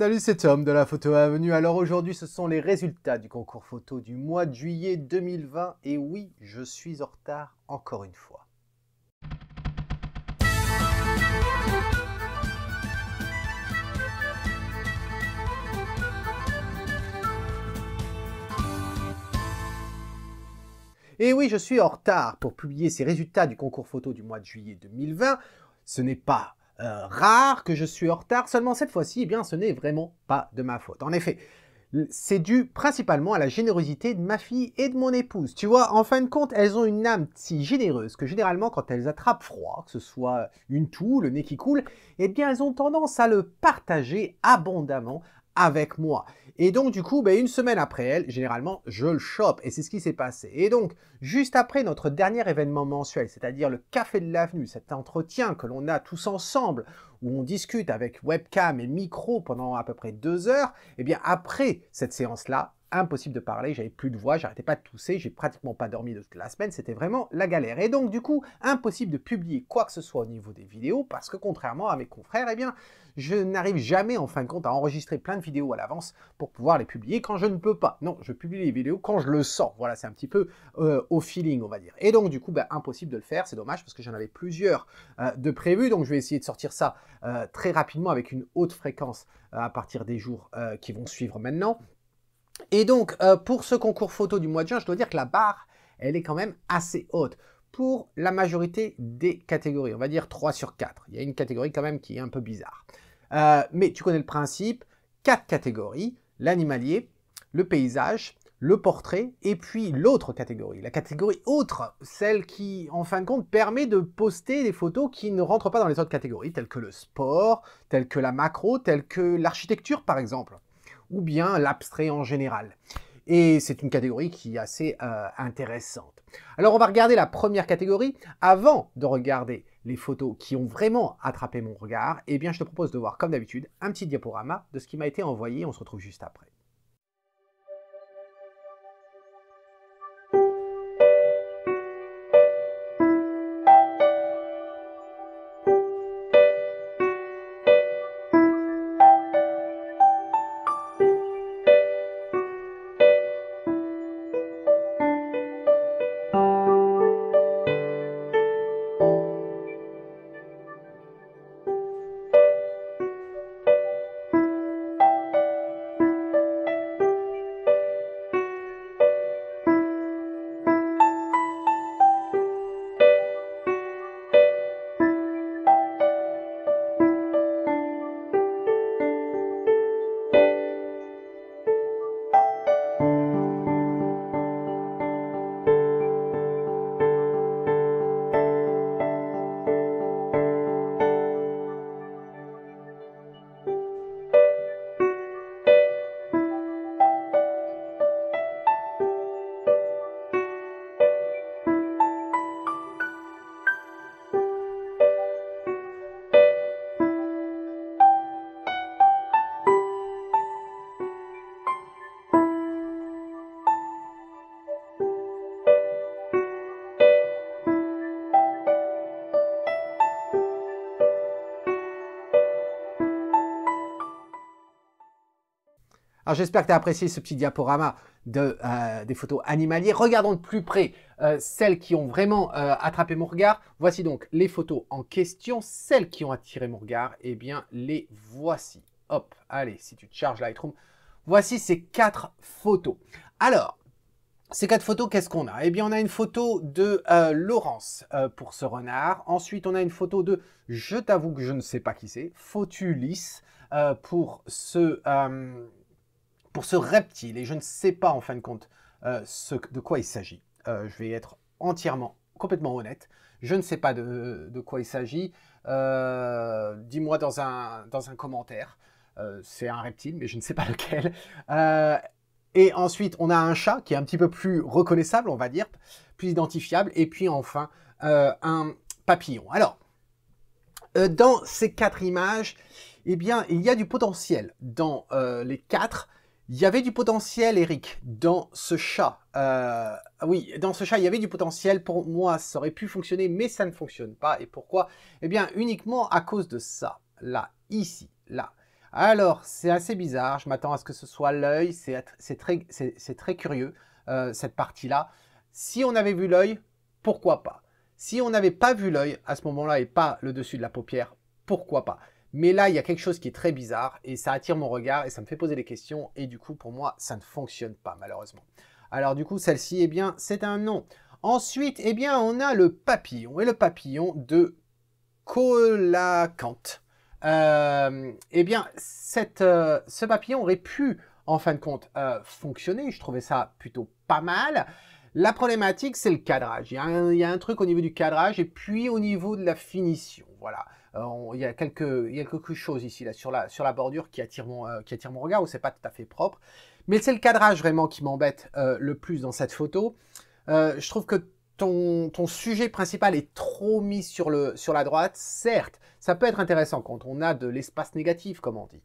Salut, c'est Tom de la Photo Avenue. Alors aujourd'hui, ce sont les résultats du concours photo du mois de juillet 2020. Et oui, je suis en retard encore une fois. Et oui, je suis en retard pour publier ces résultats du concours photo du mois de juillet 2020. Ce n'est pas euh, rare que je suis en retard, seulement cette fois-ci, eh bien, ce n'est vraiment pas de ma faute. En effet, c'est dû principalement à la générosité de ma fille et de mon épouse. Tu vois, en fin de compte, elles ont une âme si généreuse que généralement, quand elles attrapent froid, que ce soit une toux, le nez qui coule, eh bien, elles ont tendance à le partager abondamment avec moi. Et donc, du coup, ben, une semaine après elle, généralement, je le chope. Et c'est ce qui s'est passé. Et donc, juste après notre dernier événement mensuel, c'est-à-dire le Café de l'Avenue, cet entretien que l'on a tous ensemble, où on discute avec webcam et micro pendant à peu près deux heures, et eh bien, après cette séance-là, impossible de parler, j'avais plus de voix, j'arrêtais pas de tousser, j'ai pratiquement pas dormi de toute la semaine, c'était vraiment la galère. Et donc du coup, impossible de publier quoi que ce soit au niveau des vidéos parce que contrairement à mes confrères, eh bien, je n'arrive jamais en fin de compte à enregistrer plein de vidéos à l'avance pour pouvoir les publier quand je ne peux pas. Non, je publie les vidéos quand je le sens. Voilà, c'est un petit peu euh, au feeling, on va dire. Et donc du coup, bah, impossible de le faire, c'est dommage parce que j'en avais plusieurs euh, de prévus, donc je vais essayer de sortir ça euh, très rapidement avec une haute fréquence à partir des jours qui vont suivre maintenant. Et donc, euh, pour ce concours photo du mois de juin, je dois dire que la barre, elle est quand même assez haute pour la majorité des catégories. On va dire 3 sur 4. Il y a une catégorie quand même qui est un peu bizarre. Euh, mais tu connais le principe, 4 catégories, l'animalier, le paysage, le portrait, et puis l'autre catégorie, la catégorie autre, celle qui, en fin de compte, permet de poster des photos qui ne rentrent pas dans les autres catégories, telles que le sport, telles que la macro, telles que l'architecture, par exemple ou bien l'abstrait en général. Et c'est une catégorie qui est assez euh, intéressante. Alors on va regarder la première catégorie. Avant de regarder les photos qui ont vraiment attrapé mon regard, Et eh bien je te propose de voir comme d'habitude un petit diaporama de ce qui m'a été envoyé. On se retrouve juste après. Alors j'espère que tu as apprécié ce petit diaporama de, euh, des photos animalières. Regardons de plus près euh, celles qui ont vraiment euh, attrapé mon regard. Voici donc les photos en question. Celles qui ont attiré mon regard, eh bien les voici. Hop, allez, si tu te charges Lightroom, voici ces quatre photos. Alors, ces quatre photos, qu'est-ce qu'on a Eh bien, on a une photo de Laurence pour ce renard. Ensuite, on a une photo de, je t'avoue que je ne sais pas qui c'est, Fotulis pour ce pour ce reptile, et je ne sais pas en fin de compte euh, de quoi il s'agit. Euh, je vais être entièrement, complètement honnête. Je ne sais pas de, quoi il s'agit. Euh, dis-moi dans un, dans commentaire. C'est un reptile, mais je ne sais pas lequel. et ensuite, on a un chat qui est un petit peu plus reconnaissable, on va dire, plus identifiable. Et puis enfin, un papillon. Alors, dans ces quatre images, eh bien, il y a du potentiel dans les quatre. Il y avait du potentiel, Eric, dans ce chat. Euh, oui, dans ce chat, il y avait du potentiel. Pour moi, ça aurait pu fonctionner, mais ça ne fonctionne pas. Et pourquoi Eh bien, uniquement à cause de ça. Là, ici, là. Alors, c'est assez bizarre. Je m'attends à ce que ce soit l'œil. C'est très, très, curieux, euh, cette partie-là. Si on avait vu l'œil, pourquoi pas Si on n'avait pas vu l'œil à ce moment-là et pas le dessus de la paupière, pourquoi pas mais là, il y a quelque chose qui est très bizarre et ça attire mon regard et ça me fait poser des questions. Et du coup, pour moi, ça ne fonctionne pas, malheureusement. Alors du coup, celle-ci, eh bien, c'est un non. Ensuite, eh bien, on a le papillon. Et le papillon de Colacante. Euh, eh bien, euh, ce papillon aurait pu, en fin de compte, euh, fonctionner. Je trouvais ça plutôt pas mal. La problématique, c'est le cadrage. il y, a un, truc au niveau du cadrage et puis au niveau de la finition. Voilà. Euh, il y a quelque chose ici sur, la, bordure qui attire euh, mon, regard, où c'est pas tout à fait propre. Mais c'est le cadrage vraiment qui m'embête euh, le plus dans cette photo. je trouve que ton, sujet principal est trop mis sur, la droite, certes, ça peut être intéressant quand on a de l'espace négatif, comme on dit.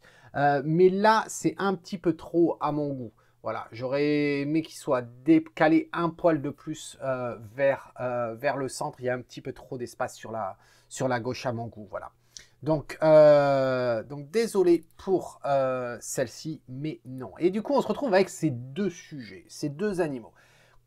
mais là, c'est un petit peu trop à mon goût. Voilà, j'aurais aimé qu'il soit décalé un poil de plus euh, vers, euh, vers le centre. Il y a un petit peu trop d'espace sur la, sur la gauche à mon goût. Voilà. Donc, euh, donc désolé pour celle-ci, mais non. Et du coup, on se retrouve avec ces deux sujets, ces deux animaux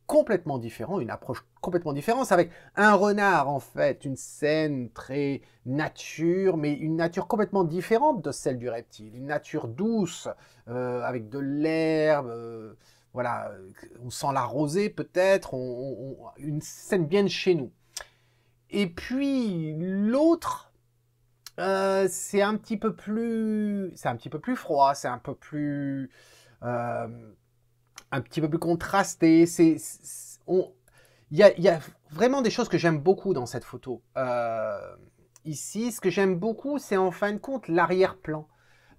complètement différent, une approche complètement différente, avec un renard en fait, une scène très nature, mais une nature complètement différente de celle du reptile, une nature douce, euh, avec de l'herbe, euh, voilà, euh, on sent la rosée peut-être, une scène bien de chez nous. Et puis l'autre, c'est un petit peu plus, c'est un petit peu plus froid, c'est un peu plus un petit peu plus contrasté. C'est, il y a, vraiment des choses que j'aime beaucoup dans cette photo. Euh, ici, ce que j'aime beaucoup, c'est en fin de compte l'arrière-plan.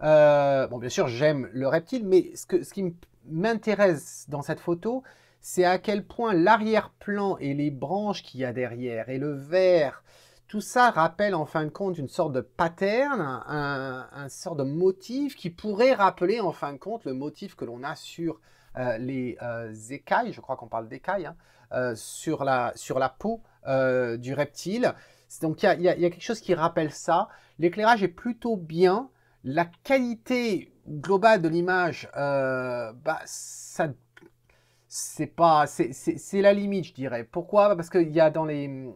Euh, bon, bien sûr, j'aime le reptile, mais ce, que, ce qui m'intéresse dans cette photo, c'est à quel point l'arrière-plan et les branches qu'il y a derrière et le vert, tout ça rappelle en fin de compte une sorte de pattern, un, un, sort de motif qui pourrait rappeler en fin de compte le motif que l'on a sur euh, les euh, écailles, je crois qu'on parle d'écailles, hein, euh, sur, la, sur la peau du reptile. Donc il y, a quelque chose qui rappelle ça. L'éclairage est plutôt bien. La qualité globale de l'image, bah, c'est pas, c'est la limite, je dirais. Pourquoi Parce qu'il y a dans les,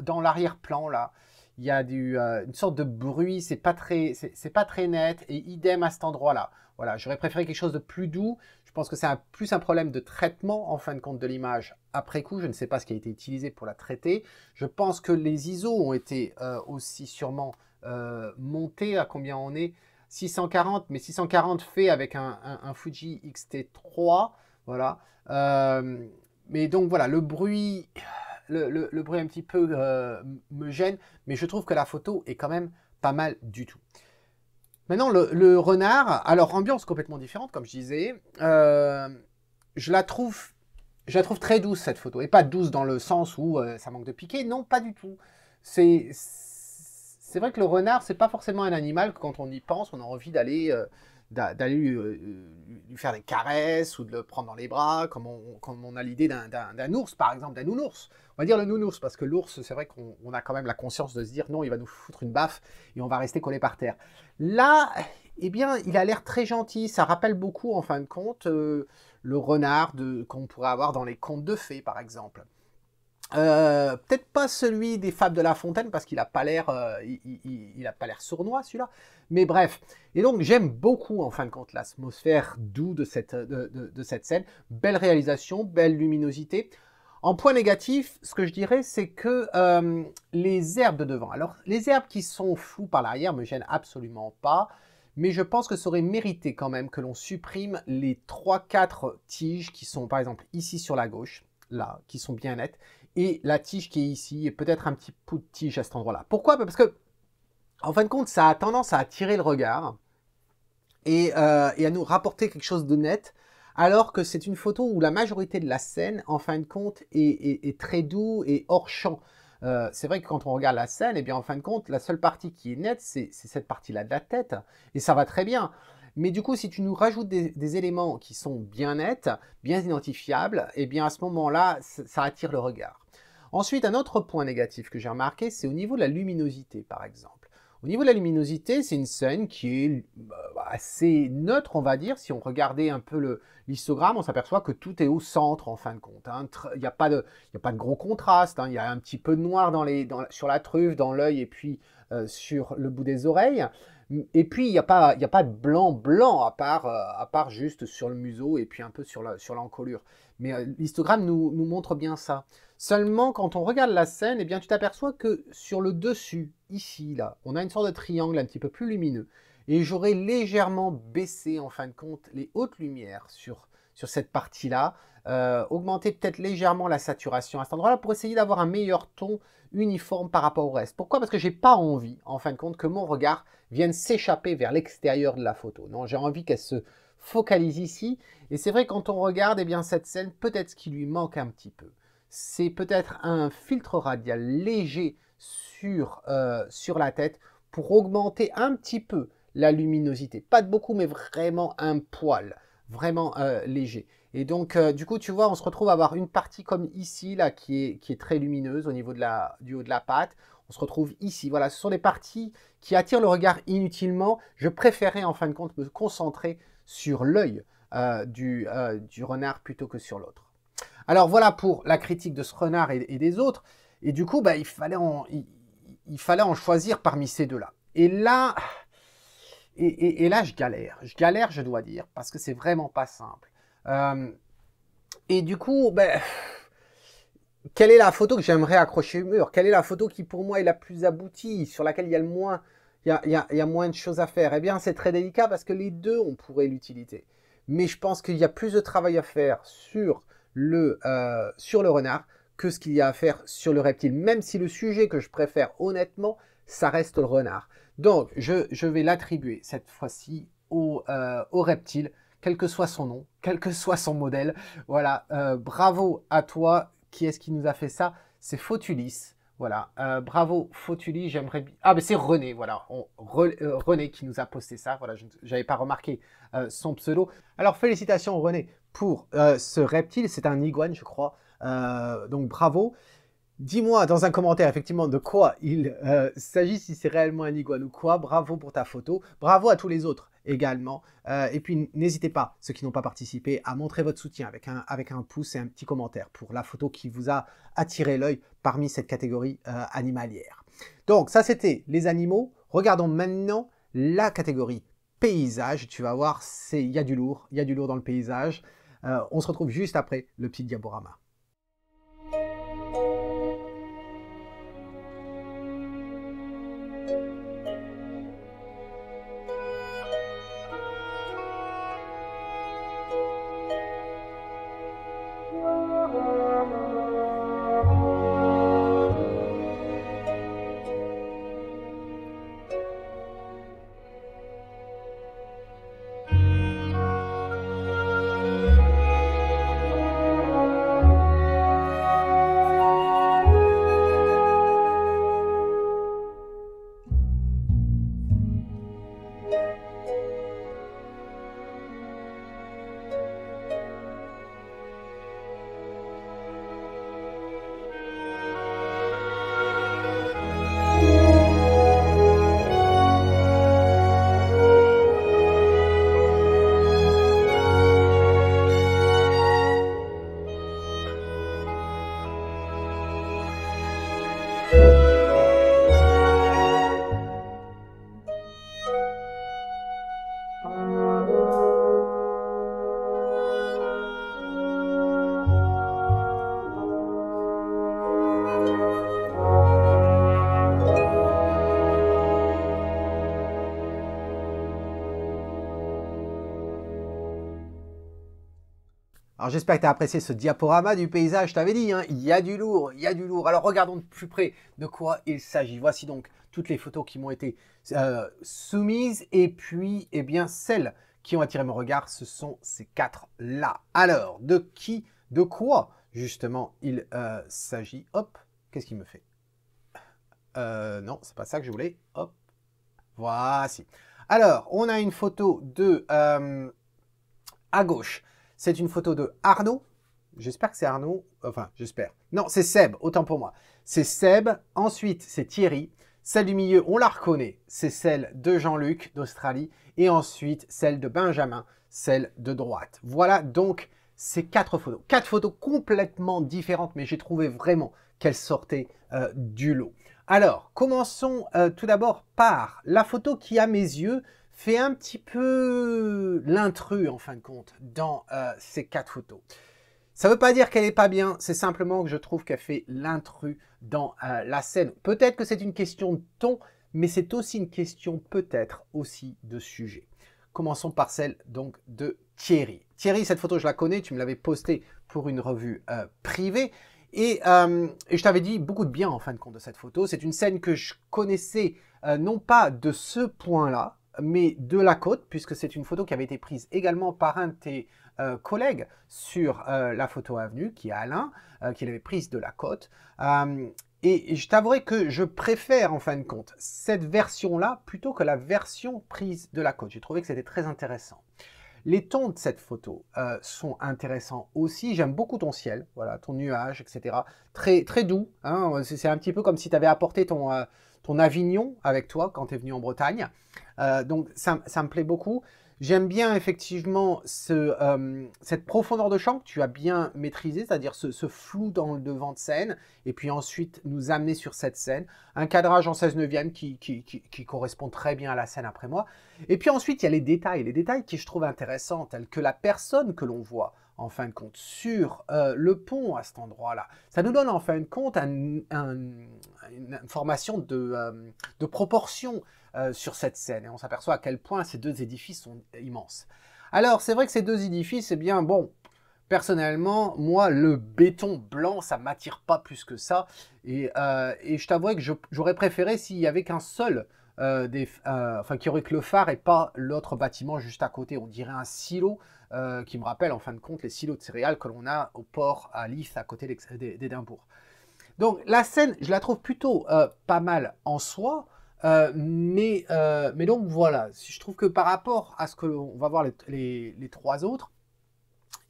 dans l'arrière-plan là, il y a du, une sorte de bruit. C'est pas très, c'est pas très net. Et idem à cet endroit là. Voilà, j'aurais préféré quelque chose de plus doux. Je pense que c'est plus un problème de traitement en fin de compte de l'image après coup. Je ne sais pas ce qui a été utilisé pour la traiter. Je pense que les ISO ont été euh, aussi sûrement euh, montés. À combien on est 640, mais 640 fait avec un, un, un Fuji XT3. Voilà. Euh, mais donc voilà, le bruit, le bruit un petit peu me gêne, mais je trouve que la photo est quand même pas mal du tout. Maintenant, le, le, renard, alors ambiance complètement différente, comme je disais, euh, je, la trouve, je la trouve très douce, cette photo. Et pas douce dans le sens où euh, ça manque de piqué, non, pas du tout. C'est vrai que le renard, c'est pas forcément un animal que quand on y pense, on a envie d'aller... Euh, d'aller euh, lui, faire des caresses ou de le prendre dans les bras, comme on, on a l'idée d'un ours, par exemple, d'un nounours. On va dire le nounours, parce que l'ours, c'est vrai qu'on a quand même la conscience de se dire non, il va nous foutre une baffe et on va rester collé par terre. Là, eh bien, il a l'air très gentil. Ça rappelle beaucoup, en fin de compte, euh, le renard qu'on pourrait avoir dans les contes de fées, par exemple. Euh, peut-être pas celui des Fables de La Fontaine parce qu'il n'a pas l'air, euh, il, pas l'air sournois celui-là. Mais bref. Et donc j'aime beaucoup en fin de compte l'atmosphère doux de cette, cette scène. Belle réalisation, belle luminosité. En point négatif, ce que je dirais, c'est que euh, les herbes de devant. Alors les herbes qui sont floues par l'arrière me gênent absolument pas. Mais je pense que ça aurait mérité quand même que l'on supprime les 3-4 tiges qui sont par exemple ici sur la gauche, là, qui sont bien nettes, et la tige qui est ici, et peut-être un petit peu de tige à cet endroit-là. Pourquoi Parce que, en fin de compte, ça a tendance à attirer le regard et, euh, à nous rapporter quelque chose de net, alors que c'est une photo où la majorité de la scène, en fin de compte, est, très doux et hors champ. Euh, c'est vrai que quand on regarde la scène, et eh bien en fin de compte, la seule partie qui est nette, c'est cette partie-là de la tête, et ça va très bien. Mais du coup, si tu nous rajoutes des, éléments qui sont bien nets, bien identifiables, et eh bien à ce moment-là, ça attire le regard. Ensuite, un autre point négatif que j'ai remarqué, c'est au niveau de la luminosité, par exemple. Au niveau de la luminosité, c'est une scène qui est bah, assez neutre, on va dire. Si on regardait un peu l'histogramme, on s'aperçoit que tout est au centre, en fin de compte. Hein. Il n'y a, pas de, a pas de gros contraste. Hein. Il y a un petit peu de noir dans les, sur la truffe, dans l'œil et puis euh, sur le bout des oreilles. Et puis, il n'y a, pas, a pas de blanc-blanc, à, part, euh, à part juste sur le museau et puis un peu sur l'encolure. Sur Mais euh, l'histogramme nous montre bien ça. Seulement, quand on regarde la scène, eh bien, tu t'aperçois que sur le dessus, ici, là, on a une sorte de triangle un petit peu plus lumineux. Et j'aurais légèrement baissé, en fin de compte, les hautes lumières sur, sur cette partie-là. augmenté euh, augmenter peut-être légèrement la saturation à cet endroit-là pour essayer d'avoir un meilleur ton uniforme par rapport au reste. Pourquoi Parce que n'ai pas envie, en fin de compte, que mon regard vienne s'échapper vers l'extérieur de la photo. Non, j'ai envie qu'elle se focalise ici. Et c'est vrai, quand on regarde eh bien, cette scène, peut-être ce qui lui manque un petit peu c'est peut-être un filtre radial léger euh, sur, la tête pour augmenter un petit peu la luminosité. Pas de beaucoup, mais vraiment un poil, vraiment euh, léger. Et donc, euh, du coup, tu vois, on se retrouve à avoir une partie comme ici, là, qui est, très lumineuse au niveau de du haut de la patte. On se retrouve ici. Voilà, ce sont des parties qui attirent le regard inutilement. Je préférais, en fin de compte, me concentrer sur l'œil du renard plutôt que sur l'autre. Alors voilà pour la critique de ce renard et, des autres. Et du coup, bah, il, fallait en, il, fallait en choisir parmi ces deux-là. Et là, et, là, je galère. Je galère, je dois dire, parce que c'est vraiment pas simple. Euh, et du coup, bah, quelle est la photo que j'aimerais accrocher au mur Quelle est la photo qui, pour moi, est la plus aboutie, sur laquelle il y a le moins, il y a, y a, moins de choses à faire Eh bien, c'est très délicat parce que les deux on pourrait l'utiliser. Mais je pense qu'il y a plus de travail à faire sur euh, sur le renard que ce qu'il y a à faire sur le reptile, même si le sujet que je préfère honnêtement, ça reste le renard. Donc, je, vais l'attribuer cette fois-ci au, euh, au reptile, quel que soit son nom, quel que soit son modèle. Voilà, euh, bravo à toi. Qui est-ce qui nous a fait ça C'est Fautulis Voilà, bravo Fautulis j'aimerais Ah, mais c'est René, voilà, René qui nous a posté ça, voilà, je n'avais pas remarqué son pseudo. Alors, félicitations René pour euh, ce reptile. C'est un iguane, je crois. Euh, donc bravo. Dis-moi dans un commentaire effectivement de quoi il euh, s'agit, si c'est réellement un iguane ou quoi. Bravo pour ta photo. Bravo à tous les autres également. et puis n'hésitez pas, ceux qui n'ont pas participé, à montrer votre soutien avec un, pouce et un petit commentaire pour la photo qui vous a attiré l'œil parmi cette catégorie animalière. Donc ça c'était les animaux. Regardons maintenant la catégorie paysage. Tu vas voir, il y a du lourd, il y a du lourd dans le paysage. Euh, on se retrouve juste après le petit diaporama. j'espère que tu as apprécié ce diaporama du paysage, je t'avais dit, hein. il y a du lourd, il y a du lourd. Alors regardons de plus près de quoi il s'agit. Voici donc toutes les photos qui m'ont été euh, soumises et puis eh bien celles qui ont attiré mon regard, ce sont ces quatre-là. Alors, de qui, de quoi justement il euh, s'agit Hop, qu'est-ce qu'il me fait Non, euh, Non, c'est pas ça que je voulais. Hop, voici. Alors, on a une photo de... à gauche, c'est une photo de Arnaud. J'espère que c'est Arnaud. Enfin, j'espère. Non, c'est Seb, autant pour moi. C'est Seb. Ensuite, c'est Thierry. Celle du milieu, on la reconnaît. C'est celle de Jean-Luc d'Australie. Et ensuite, celle de Benjamin, celle de droite. Voilà donc ces quatre photos. Quatre photos complètement différentes, mais j'ai trouvé vraiment qu'elles sortaient euh, du lot. Alors, commençons euh, tout d'abord par la photo qui, à mes yeux, fait un petit peu l'intrus en fin de compte dans euh, ces quatre photos. Ça ne veut pas dire qu'elle n'est pas bien, c'est simplement que je trouve qu'elle fait l'intrus dans euh, la scène. Peut-être que c'est une question de ton, mais c'est aussi une question peut-être aussi de sujet. Commençons par celle donc de Thierry. Thierry, cette photo, je la connais, tu me l'avais postée pour une revue euh, privée. Et, je t'avais dit beaucoup de bien en fin de compte de cette photo. C'est une scène que je connaissais non pas de ce point-là, mais de la côte, puisque c'est une photo qui avait été prise également par un de tes euh, collègues sur euh, la photo avenue, qui est Alain, euh, qui l'avait prise de la côte. et je t'avouerai que je préfère, en fin de compte, cette version-là plutôt que la version prise de la côte. J'ai trouvé que c'était très intéressant. Les tons de cette photo sont intéressants aussi. J'aime beaucoup ton ciel, voilà, ton nuage, etc. Très, très doux. Hein, c'est un petit peu comme si tu avais apporté ton Avignon avec toi quand tu es venu en Bretagne. Euh, donc ça, me plaît beaucoup. J'aime bien effectivement euh, cette profondeur de champ que tu as bien maîtrisée, c'est-à-dire ce, flou dans le devant de scène, et puis ensuite nous amener sur cette scène. Un cadrage en 16 neuvième qui, qui, correspond très bien à la scène après moi. Et puis ensuite, il y a les détails, les détails qui je trouve intéressants, tels que la personne que l'on voit en fin de compte, sur euh, le pont à cet endroit-là. Ça nous donne en fin de compte une information de, euh, proportion euh, sur cette scène. Et on s'aperçoit à quel point ces deux édifices sont immenses. Alors, c'est vrai que ces deux édifices, eh bien, bon, personnellement, moi, le béton blanc, ça m'attire pas plus que ça. Et, je t'avouerais que j'aurais préféré s'il y avait qu'un seul euh, des, euh, enfin, qui aurait que le phare et pas l'autre bâtiment juste à côté. On dirait un silo euh, qui me rappelle en fin de compte les silos de céréales que l'on a au port à Lys, à côté d'Édimbourg. Donc la scène, je la trouve plutôt pas mal en soi. mais, mais donc voilà, je trouve que par rapport à ce que l'on va voir les, trois autres,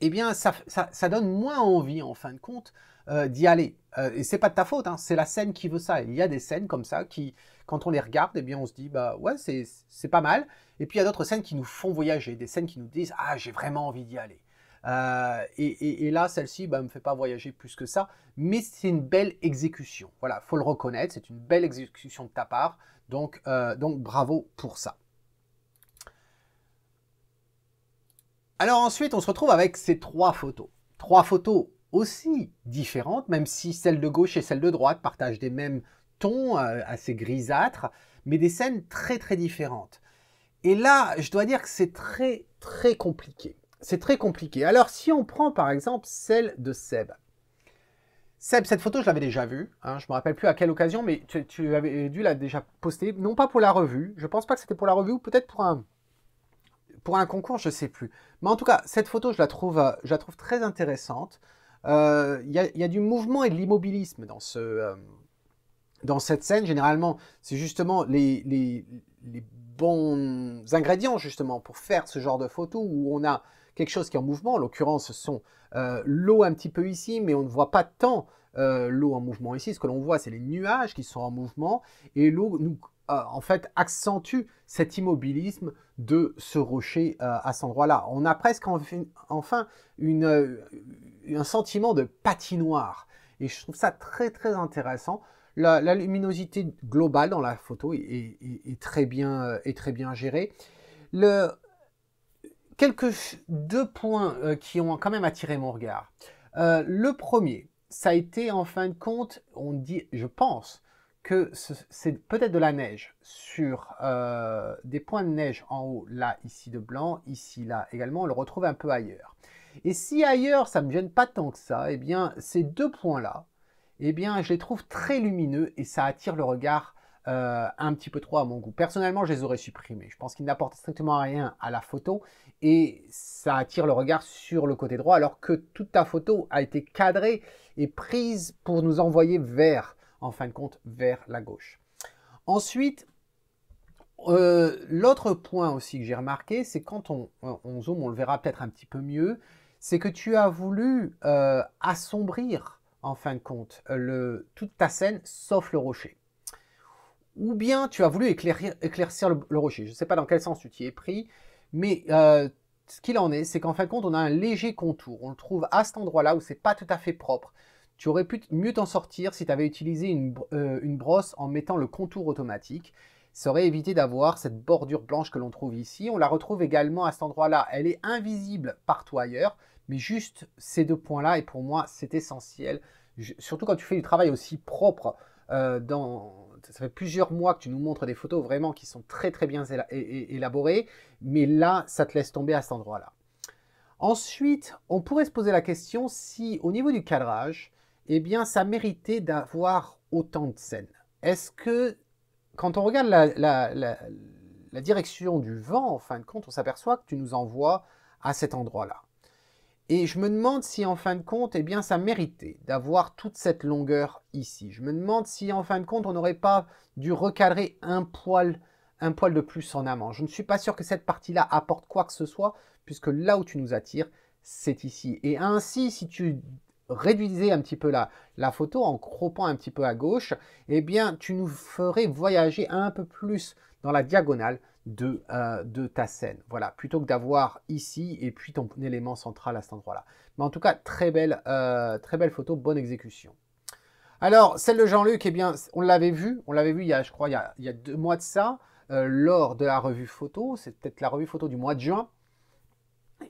eh bien ça, donne moins envie en fin de compte d'y aller. Et euh, et c'est pas de ta faute, hein. c'est la scène qui veut ça. Il y a des scènes comme ça qui, quand on les regarde, et eh bien, on se dit, bah ouais, c'est pas mal. Et puis il y a d'autres scènes qui nous font voyager, des scènes qui nous disent, ah, j'ai vraiment envie d'y aller. Euh, et, là, celle-ci ne bah, me fait pas voyager plus que ça, mais c'est une belle exécution. Voilà, faut le reconnaître, c'est une belle exécution de ta part. Donc, euh, donc bravo pour ça. Alors ensuite, on se retrouve avec ces trois photos. Trois photos aussi différentes, même si celle de gauche et celle de droite partagent des mêmes tons euh, assez grisâtres, mais des scènes très très différentes. Et là, je dois dire que c'est très très compliqué. C'est très compliqué. Alors si on prend par exemple celle de Seb. Seb, cette photo, je l'avais déjà vue. Hein, je ne me rappelle plus à quelle occasion, mais tu, avais dû la déjà poster. Non pas pour la revue. Je ne pense pas que c'était pour la revue peut-être pour un, concours, je ne sais plus. Mais en tout cas, cette photo, je trouve, euh, je la trouve très intéressante. Euh, il y, a du mouvement et de l'immobilisme dans, ce, euh, dans cette scène. Généralement, c'est justement les, bons ingrédients justement pour faire ce genre de photo où on a quelque chose qui est en mouvement. En l'occurrence, ce sont euh, l'eau un petit peu ici, mais on ne voit pas tant l'eau en mouvement ici. Ce que l'on voit, c'est les nuages qui sont en mouvement et l'eau nous euh, en fait, accentue cet immobilisme de ce rocher euh, à cet endroit-là. On a presque enfin euh, un sentiment de patinoire. Et je trouve ça très, très intéressant. La, luminosité globale dans la photo est, très, bien, est très bien gérée. quelques deux points qui ont quand même attiré mon regard. le premier, ça a été en fin de compte, on dit, je pense, que c'est peut-être de la neige sur euh, des points de neige en haut, là, ici de blanc, ici, là également, on le retrouve un peu ailleurs. Et si ailleurs, ça ne me gêne pas tant que ça, eh bien, ces deux points-là, eh bien, je les trouve très lumineux et ça attire le regard euh, un petit peu trop à mon goût. Personnellement, je les aurais supprimés. Je pense qu'ils n'apportent strictement rien à la photo et ça attire le regard sur le côté droit alors que toute ta photo a été cadrée et prise pour nous envoyer vers en fin de compte vers la gauche. Ensuite, euh, l'autre point aussi que j'ai remarqué, c'est quand on, on, zoome, on le verra peut-être un petit peu mieux, c'est que tu as voulu euh, assombrir, en fin de compte, toute ta scène, sauf le rocher. Ou bien tu as voulu éclaircir le, rocher. Je ne sais pas dans quel sens tu t'y es pris, mais euh, ce qu'il en est, c'est qu'en fin de compte, on a un léger contour. On le trouve à cet endroit-là où ce n'est pas tout à fait propre. Tu aurais pu mieux t'en sortir si tu avais utilisé euh, une, brosse en mettant le contour automatique. Ça aurait évité d'avoir cette bordure blanche que l'on trouve ici. On la retrouve également à cet endroit-là. Elle est invisible partout ailleurs, mais juste ces deux points-là, et pour moi, c'est essentiel. surtout quand tu fais du travail aussi propre. Euh, ça fait plusieurs mois que tu nous montres des photos vraiment qui sont très très bien élaborées, mais là, ça te laisse tomber à cet endroit-là. Ensuite, on pourrait se poser la question si au niveau du cadrage, eh bien, ça méritait d'avoir autant de scènes. Est-ce que, quand on regarde la, direction du vent, en fin de compte, on s'aperçoit que tu nous envoies à cet endroit-là. Et je me demande si, en fin de compte, eh bien, ça méritait d'avoir toute cette longueur ici. Je me demande si, en fin de compte, on n'aurait pas dû recadrer un poil, un poil de plus en amont. Je ne suis pas sûr que cette partie-là apporte quoi que ce soit, puisque là où tu nous attires, c'est ici. Et ainsi, si tu réduisez un petit peu la, photo en croppant un petit peu à gauche, eh bien, tu nous ferais voyager un peu plus dans la diagonale de, euh, ta scène. Voilà, plutôt que d'avoir ici et puis ton élément central à cet endroit-là. Mais en tout cas, très belle, euh, très belle photo, bonne exécution. Alors, celle de Jean-Luc, eh bien, on l'avait vu, on l'avait vu il y a, je crois, il y a, deux mois de ça, euh, lors de la revue photo, c'est peut-être la revue photo du mois de juin,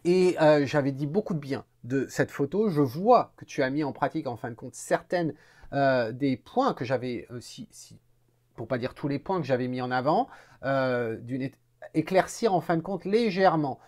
et euh, j'avais dit beaucoup de bien de cette photo. Je vois que tu as mis en pratique, en fin de compte, certaines euh, des points que j'avais, aussi, euh, si, si, pour pas dire tous les points que j'avais mis en avant, éclaircir en fin de compte légèrement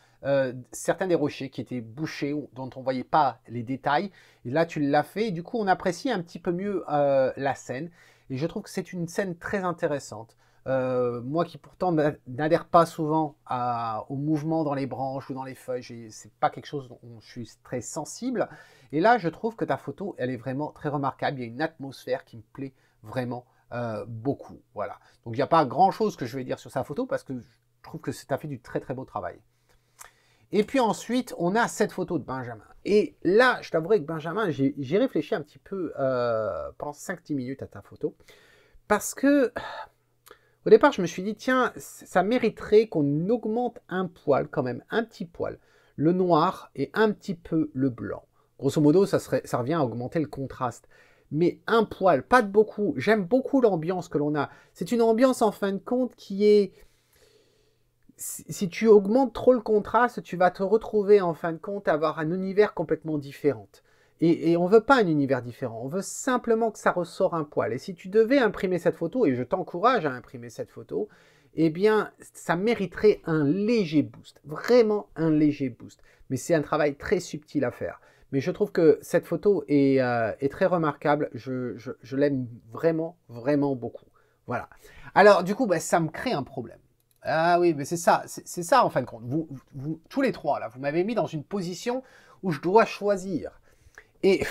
certains des rochers qui étaient bouchés, dont on voyait pas les détails. Et là, tu l'as fait. du coup, on apprécie un petit peu mieux la scène. Et je trouve que c'est une scène très intéressante. Euh, moi qui pourtant n'adhère pas souvent à, aux mouvements dans les branches ou dans les feuilles, c'est pas quelque chose dont je suis très sensible. Et là, je trouve que ta photo, elle est vraiment très remarquable. Il y a une atmosphère qui me plaît vraiment euh, beaucoup. Voilà. Donc il n'y a pas grand chose que je vais dire sur sa photo parce que je trouve que tu as fait du très très beau travail. Et puis ensuite, on a cette photo de Benjamin. Et là, je t'avouerai que Benjamin, j'ai réfléchi un petit peu euh, pendant 5-10 minutes à ta photo. Parce que au départ, je me suis dit, tiens, ça mériterait qu'on augmente un poil, quand même, un petit poil, le noir et un petit peu le blanc. Grosso modo, ça, ça revient à augmenter le contraste. Mais un poil, pas de beaucoup. J'aime beaucoup l'ambiance que l'on a. C'est une ambiance, en fin de compte, qui est... Si tu augmentes trop le contraste, tu vas te retrouver, en fin de compte, à avoir un univers complètement différent. Et, on ne veut pas un univers différent, on veut simplement que ça ressort un poil. Et si tu devais imprimer cette photo, et je t'encourage à imprimer cette photo, eh bien, ça mériterait un léger boost, vraiment un léger boost. Mais c'est un travail très subtil à faire. Mais je trouve que cette photo est, euh, très remarquable, je, l'aime vraiment, vraiment beaucoup. Voilà. Alors, du coup, bah, ça me crée un problème. Ah oui, mais c'est ça, c'est ça en fin de compte. Vous, vous, tous les trois, là, vous m'avez mis dans une position où je dois choisir. Et,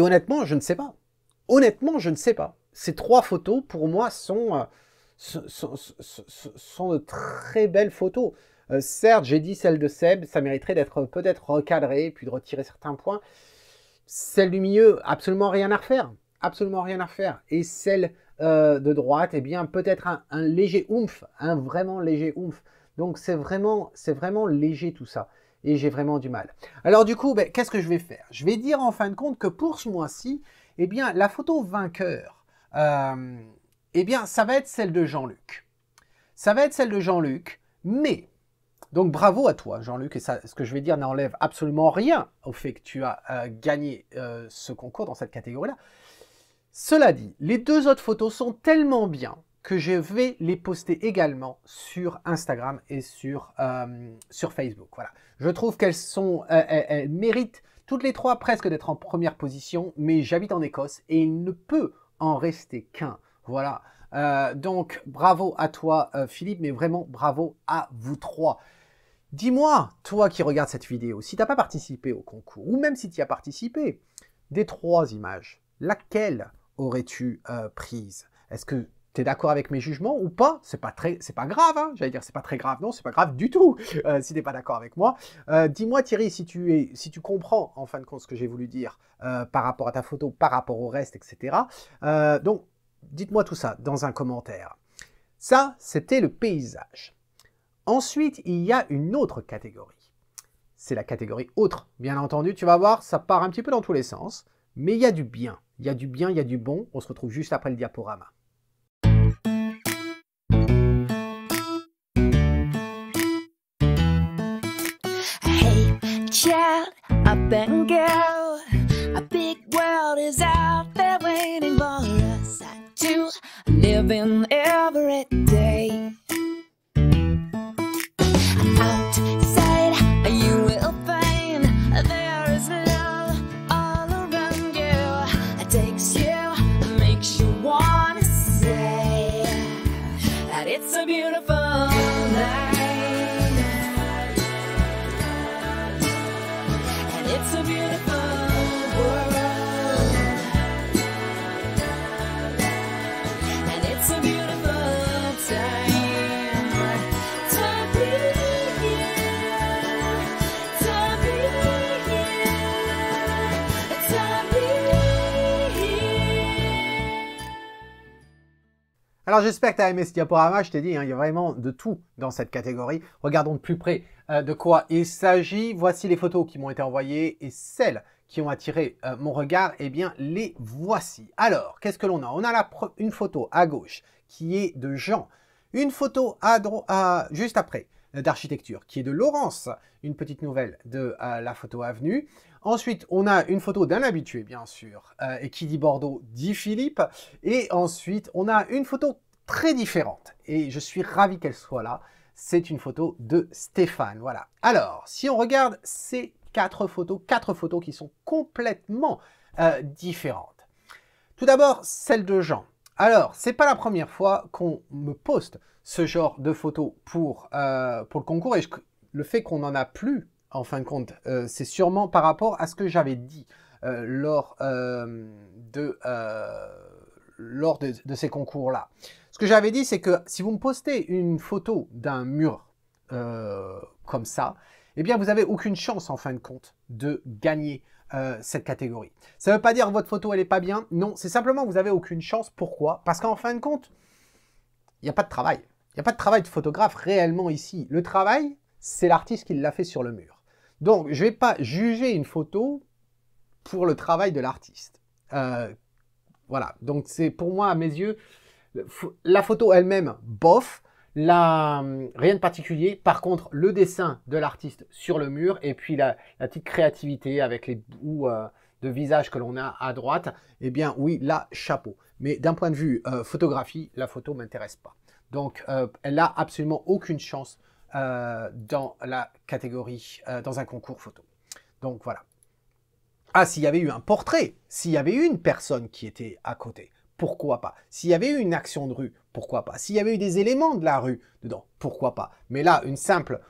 honnêtement, je ne sais pas. Honnêtement, je ne sais pas. Ces trois photos, pour moi, sont, euh, sont, de très belles photos. Euh, certes, j'ai dit celle de Seb, ça mériterait d'être peut-être recadré, puis de retirer certains points. Celle du milieu, absolument rien à refaire. Absolument rien à refaire. Et celle euh, de droite, eh bien, peut-être un, léger oomph, un vraiment léger oomph. Donc, c'est vraiment, c'est vraiment léger tout ça et j'ai vraiment du mal. Alors du coup, ben, qu'est-ce que je vais faire Je vais dire en fin de compte que pour ce mois-ci, eh bien, la photo vainqueur, euh, eh bien, ça va être celle de Jean-Luc. Ça va être celle de Jean-Luc, mais... Donc bravo à toi Jean-Luc, et ça, ce que je vais dire n'enlève absolument rien au fait que tu as euh, gagné euh, ce concours dans cette catégorie-là. Cela dit, les deux autres photos sont tellement bien que je vais les poster également sur Instagram et sur, euh, sur Facebook. Voilà. Je trouve qu'elles sont, euh, elles, méritent toutes les trois presque d'être en première position, mais j'habite en Écosse et il ne peut en rester qu'un. Voilà. Euh, donc bravo à toi Philippe, mais vraiment bravo à vous trois. Dis-moi, toi qui regardes cette vidéo, si tu n'as pas participé au concours, ou même si tu as participé, des trois images, laquelle aurais-tu prise Est-ce que T'es d'accord avec mes jugements ou pas C'est pas très, c'est pas grave. Hein. J'allais dire, c'est pas très grave. Non, c'est pas grave du tout. Euh, si si n'es pas d'accord avec moi, euh, dis-moi Thierry, si tu es, si tu comprends en fin de compte ce que j'ai voulu dire euh, par rapport à ta photo, par rapport au reste, etc. donc, dites-moi tout ça dans un commentaire. Ça, c'était le paysage. Ensuite, il y a une autre catégorie. C'est la catégorie autre. Bien entendu, tu vas voir, ça part un petit peu dans tous les sens, mais il y a du bien. Il y a du bien, il y a du bon. On se retrouve juste après le diaporama. up and go. A big world is out there waiting for us to live in every day. Alors j'espère que tu as aimé ce diaporama, je t'ai dit, hein, il y a vraiment de tout dans cette catégorie. Regardons de plus près euh, de quoi il s'agit. Voici les photos qui m'ont été envoyées et celles qui ont attiré euh, mon regard, eh bien les voici. Alors, qu'est-ce que l'on a On a la une photo à gauche qui est de Jean, une photo à à, juste après euh, d'architecture qui est de Laurence, une petite nouvelle de la photo avenue. Ensuite, on a une photo d'un habitué, bien sûr, et qui dit Bordeaux dit Philippe. Et ensuite, on a une photo très différentes Et je suis ravi qu'elle soit là. C'est une photo de Stéphane. Voilà. Alors, si on regarde ces quatre photos, quatre photos qui sont complètement euh, différentes. Tout d'abord, celle de Jean. Alors, c'est pas la première fois qu'on me poste ce genre de photos pour, euh, pour le concours et le fait qu'on n'en a plus, en fin de compte, euh, c'est sûrement par rapport à ce que j'avais dit lors, de, lors de ces concours-là. Ce que j'avais dit, c'est que si vous me postez une photo d'un mur euh, comme ça, eh bien, vous n'avez aucune chance, en fin de compte, de gagner euh, cette catégorie. Ça ne veut pas dire que votre photo, elle n'est pas bien. Non, c'est simplement que vous n'avez aucune chance. Pourquoi Parce qu'en fin de compte, il n'y a pas de travail. Il n'y a pas de travail de photographe réellement ici. Le travail, c'est l'artiste qui l'a fait sur le mur. Donc, je ne vais pas juger une photo pour le travail de l'artiste. Euh, voilà, donc c'est pour moi, à mes yeux, la photo elle-même, bof. Hum, rien de particulier. Par contre, le dessin de l'artiste sur le mur et puis la, petite créativité avec les bouts euh, de visage que l'on a à droite, eh bien oui, là, chapeau. Mais d'un point de vue euh, photographie, la photo ne m'intéresse pas. Donc, euh, elle n'a absolument aucune chance dans la catégorie, dans un concours photo. Donc voilà. Ah, s'il y avait eu un portrait, s'il y avait eu une personne qui était à côté, pourquoi pas S'il y avait eu une action de rue, pourquoi pas S'il y avait eu des éléments de la rue dedans, pourquoi pas Mais là, une simple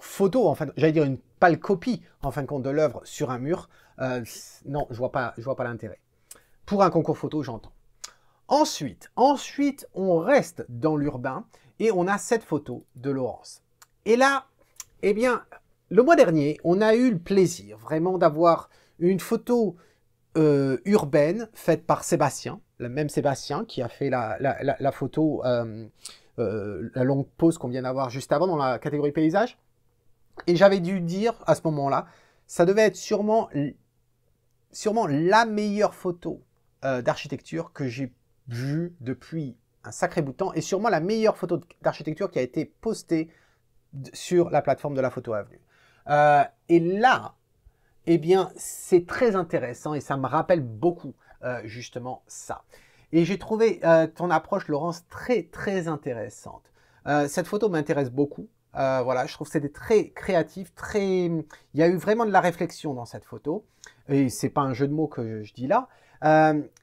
photo, enfin, j'allais dire une pâle copie, en fin de compte, de l'œuvre sur un mur, euh, non, je vois pas, je vois pas l'intérêt. Pour un concours photo, j'entends. Ensuite, ensuite, on reste dans l'urbain et on a cette photo de Laurence. Et là, eh bien, le mois dernier, on a eu le plaisir vraiment d'avoir une photo euh, urbaine faite par Sébastien, même Sébastien qui a fait la, photo, euh, euh, la longue pause qu'on vient d'avoir juste avant dans la catégorie paysage. Et j'avais dû dire à ce moment-là, ça devait être sûrement, sûrement la meilleure photo euh, d'architecture que j'ai vue depuis un sacré bout de temps et sûrement la meilleure photo d'architecture qui a été postée sur la plateforme de la photo avenue. et là, eh bien, c'est très intéressant et ça me rappelle beaucoup euh, justement ça. Et j'ai trouvé euh, ton approche, Laurence, très très intéressante. Euh, cette photo m'intéresse beaucoup. voilà, je trouve que c'était très créatif, très. Il y a eu vraiment de la réflexion dans cette photo. Et n'est pas un jeu de mots que je, dis là.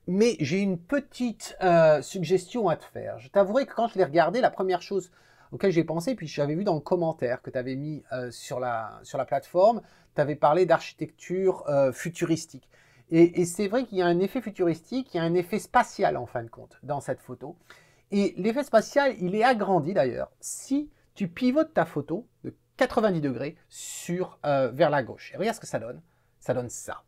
mais j'ai une petite suggestion à te faire. Je t'avouerai que quand je l'ai regardé, la première chose auquel j'ai pensé, puis j'avais vu dans le commentaire que tu avais mis sur, la, sur la plateforme, tu avais parlé d'architecture futuristique. Et, c'est vrai qu'il y a un effet futuristique, il y a un effet spatial en fin de compte dans cette photo. Et l'effet spatial, il est agrandi d'ailleurs. Si tu pivotes ta photo de 90 degrés sur, euh, vers la gauche, et regarde ce que ça donne. Ça donne ça.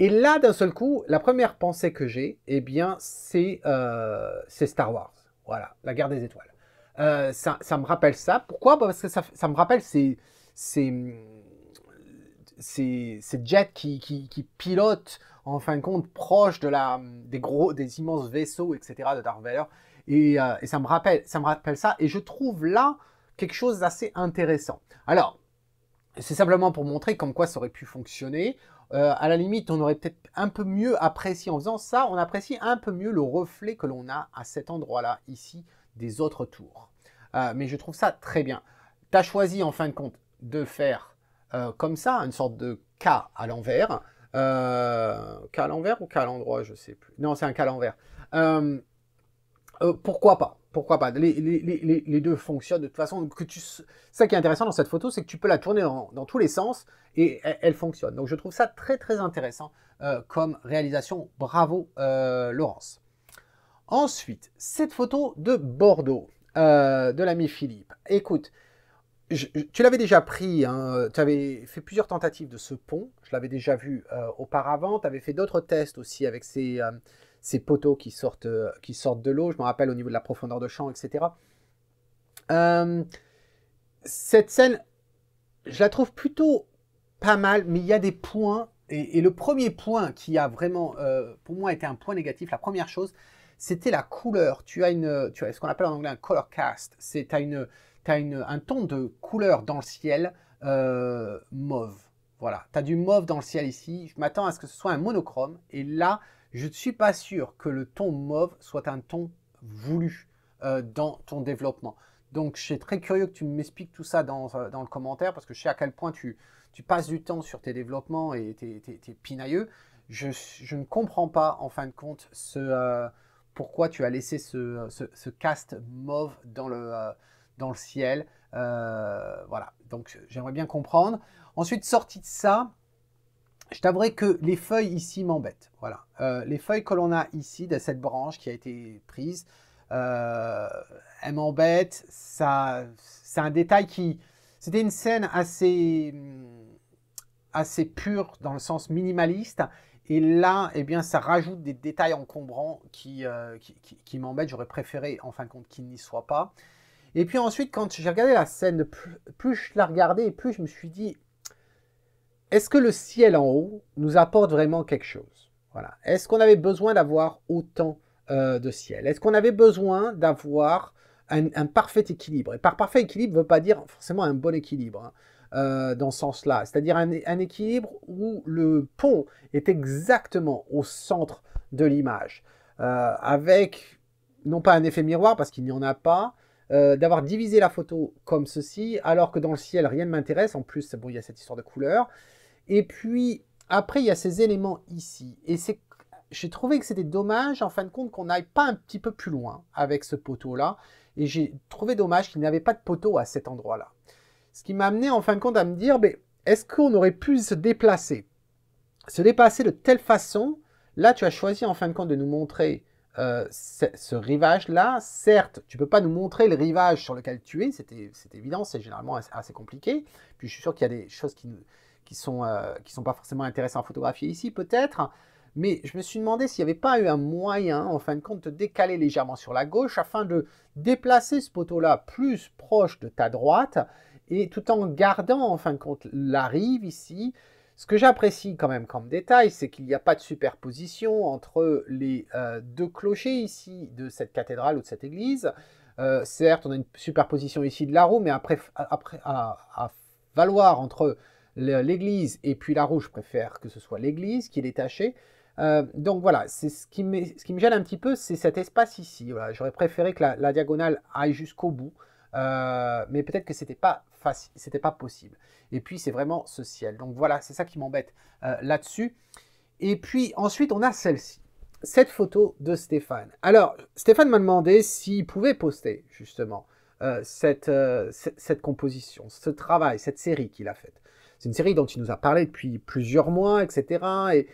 Et là, d'un seul coup, la première pensée que j'ai, eh bien, c'est euh, Star Wars. Voilà, la guerre des étoiles. Euh, ça, me rappelle ça. Pourquoi bah, Parce que ça, me rappelle ces, c'est Jet qui, pilote en fin de compte proche de la, des, gros, des immenses vaisseaux, etc. de Darth euh, Et, ça, me rappelle, ça me rappelle ça. Et je trouve là quelque chose d'assez intéressant. Alors, c'est simplement pour montrer comme quoi ça aurait pu fonctionner. Euh, à la limite, on aurait peut-être un peu mieux apprécié en faisant ça, on apprécie un peu mieux le reflet que l'on a à cet endroit-là, ici, des autres tours. Euh, mais je trouve ça très bien. Tu as choisi, en fin de compte, de faire euh, comme ça, une sorte de K à l'envers. Euh, à l'envers ou K à l'endroit, je sais plus. Non, c'est un K à l'envers. Euh, euh, pourquoi pas Pourquoi pas les, deux fonctionnent de toute façon. Que Ça qui est intéressant dans cette photo, c'est que tu peux la tourner dans, tous les sens et elle, elle, fonctionne. Donc je trouve ça très très intéressant comme réalisation. Bravo Laurence. Ensuite, cette photo de Bordeaux de l'ami Philippe. Écoute, tu l'avais déjà pris, hein, euh, tu avais fait plusieurs tentatives de ce pont, je l'avais déjà vu euh, auparavant, tu avais fait d'autres tests aussi avec ces, euh, ces poteaux qui sortent, qui sortent de l'eau, je me rappelle au niveau de la profondeur de champ, etc. cette scène, je la trouve plutôt pas mal, mais il y a des points, et, le premier point qui a vraiment, pour moi, été un point négatif, la première chose, c'était la couleur. Tu as, une, tu as ce qu'on appelle en anglais un color cast, c'est une tu as un ton de couleur dans le ciel euh, mauve. Voilà, tu as du mauve dans le ciel ici. Je m'attends à ce que ce soit un monochrome. Et là, je ne suis pas sûr que le ton mauve soit un ton voulu euh, dans ton développement. Donc, je suis très curieux que tu m'expliques tout ça dans, euh, dans, le commentaire parce que je sais à quel point tu, tu passes du temps sur tes développements et tes, tes, pinailleux. Je, je, ne comprends pas, en fin de compte, ce, pourquoi tu as laissé ce, ce, cast mauve dans le dans le ciel. Euh, voilà, donc j'aimerais bien comprendre. Ensuite, sortie de ça, je t'avouerai que les feuilles ici m'embêtent. Voilà, euh, les feuilles que l'on a ici de cette branche qui a été prise, euh, elles m'embêtent. Ça, c'est un détail qui, c'était une scène assez, hmm, assez pure dans le sens minimaliste. Et là, eh bien, ça rajoute des détails encombrants qui, m'embêtent. J'aurais préféré, en fin de compte, qu'il n'y soit pas. Et puis ensuite, quand j'ai regardé la scène, plus, je la regardais, plus je me suis dit, est-ce que le ciel en haut nous apporte vraiment quelque chose voilà. Est-ce qu'on avait besoin d'avoir autant euh, de ciel Est-ce qu'on avait besoin d'avoir un, parfait équilibre Et par parfait équilibre ne veut pas dire forcément un bon équilibre. Hein, euh, dans ce sens-là, c'est-à-dire un, équilibre où le pont est exactement au centre de l'image, euh, avec non pas un effet miroir parce qu'il n'y en a pas, euh, d'avoir divisé la photo comme ceci, alors que dans le ciel, rien ne m'intéresse. En plus, bon, il y a cette histoire de couleur. Et puis, après, il y a ces éléments ici. Et c'est j'ai trouvé que c'était dommage, en fin de compte, qu'on n'aille pas un petit peu plus loin avec ce poteau-là. Et j'ai trouvé dommage qu'il n'y avait pas de poteau à cet endroit-là. Ce qui m'a amené, en fin de compte, à me dire, est-ce qu'on aurait pu se déplacer Se déplacer de telle façon Là, tu as choisi, en fin de compte, de nous montrer euh, ce rivage-là, certes, tu peux pas nous montrer le rivage sur lequel tu es, c'est évident, c'est généralement assez, compliqué. Puis je suis sûr qu'il y a des choses qui ne qui sont, euh, qui sont pas forcément intéressantes à photographier ici, peut-être. Mais je me suis demandé s'il n'y avait pas eu un moyen, en fin de compte, de décaler légèrement sur la gauche afin de déplacer ce poteau-là plus proche de ta droite et tout en gardant, en fin de compte, la rive ici ce que j'apprécie quand même comme détail, c'est qu'il n'y a pas de superposition entre les euh, deux clochers ici de cette cathédrale ou de cette église. Euh, certes, on a une superposition ici de la roue, mais après, à, valoir entre l'église et puis la roue, je préfère que ce soit l'église qui est détachée. Euh, donc voilà, c'est ce, qui me gêne un petit peu, c'est cet espace ici. J'aurais préféré que la diagonale aille jusqu'au bout. Euh, mais peut-être que c'était pas facile, c'était pas possible. Et puis c'est vraiment ce ciel. Donc voilà, c'est ça qui m'embête euh, là-dessus. Et puis ensuite on a celle-ci, cette photo de Stéphane. Alors Stéphane m'a demandé s'il pouvait poster justement euh, cette, composition, ce travail, cette série qu'il a faite. C'est une série dont il nous a parlé depuis plusieurs mois, etc.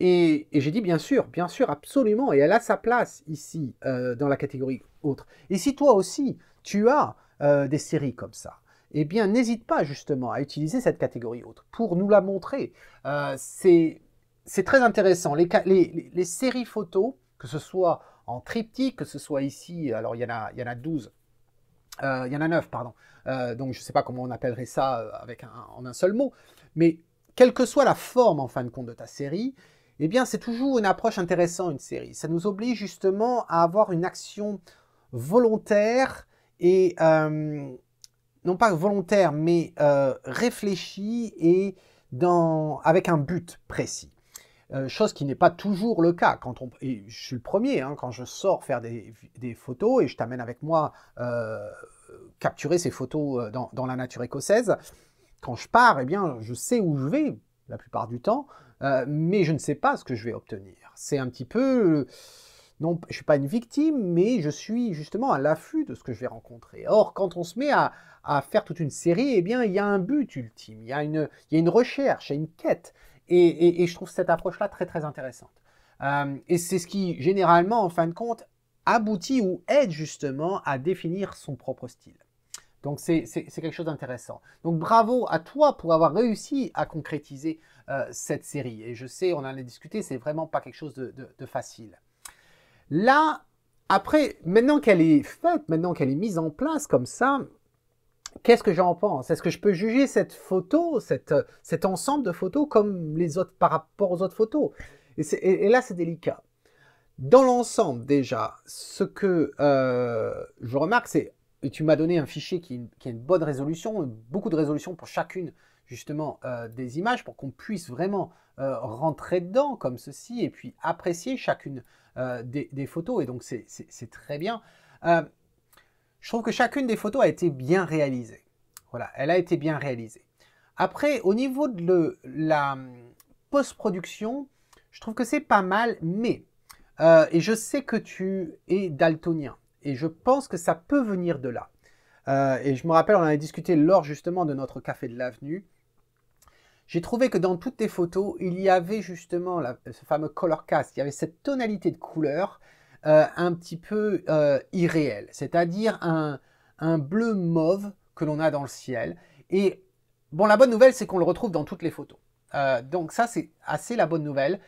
et j'ai dit bien sûr, bien sûr, absolument. Et elle a sa place ici dans la catégorie autre. Et si toi aussi tu as euh, des séries comme ça, eh bien, n'hésite pas justement à utiliser cette catégorie autre pour nous la montrer. Euh, c'est très intéressant. Les, les, séries photos, que ce soit en triptyque, que ce soit ici, alors il y en a, il y en a 12, euh, il y en a 9, pardon. Euh, donc, je ne sais pas comment on appellerait ça avec un, en un seul mot. Mais quelle que soit la forme, en fin de compte, de ta série, eh bien, c'est toujours une approche intéressante, une série. Ça nous oblige justement à avoir une action volontaire et euh, non pas volontaire, mais euh, réfléchi et dans, avec un but précis. Euh, chose qui n'est pas toujours le cas. Quand on, je suis le premier, hein, quand je sors faire des, des photos et je t'amène avec moi capturer ces photos dans, dans, la nature écossaise, quand je pars, eh bien, je sais où je vais la plupart du temps, mais je ne sais pas ce que je vais obtenir. C'est un petit peu non, je ne suis pas une victime, mais je suis justement à l'affût de ce que je vais rencontrer. Or, quand on se met à, faire toute une série, eh bien, il y a un but ultime, il y a une, recherche, il y a une quête. Et, je trouve cette approche-là très, très intéressante. Euh, et c'est ce qui, généralement, en fin de compte, aboutit ou aide justement à définir son propre style. Donc c'est quelque chose d'intéressant. Donc bravo à toi pour avoir réussi à concrétiser euh, cette série. Et je sais, on en a discuté, c'est vraiment pas quelque chose de facile. Là, après, maintenant qu'elle est faite, maintenant qu'elle est mise en place comme ça, qu'est-ce que j'en pense Est-ce que je peux juger cette photo, cet ensemble de photos comme les autres par rapport aux autres photos et, là, c'est délicat. Dans l'ensemble, déjà, ce que euh, je remarque, c'est et tu m'as donné un fichier qui, a une bonne résolution, beaucoup de résolution pour chacune justement euh, des images, pour qu'on puisse vraiment euh, rentrer dedans comme ceci et puis apprécier chacune euh, des, photos. Et donc c'est très bien. Euh, je trouve que chacune des photos a été bien réalisée. Voilà, elle a été bien réalisée. Après, au niveau de la post-production, je trouve que c'est pas mal, mais, et je sais que tu es daltonien, et je pense que ça peut venir de là. et je me rappelle, on en a discuté lors justement de notre café de l'avenue. J'ai trouvé que dans toutes tes photos, il y avait justement ce fameux color cast, il y avait cette tonalité de couleur euh, un petit peu euh, irréelle, c'est-à-dire un, bleu mauve que l'on a dans le ciel. Et bon, la bonne nouvelle, c'est qu'on le retrouve dans toutes les photos. Euh, donc ça, c'est assez la bonne nouvelle.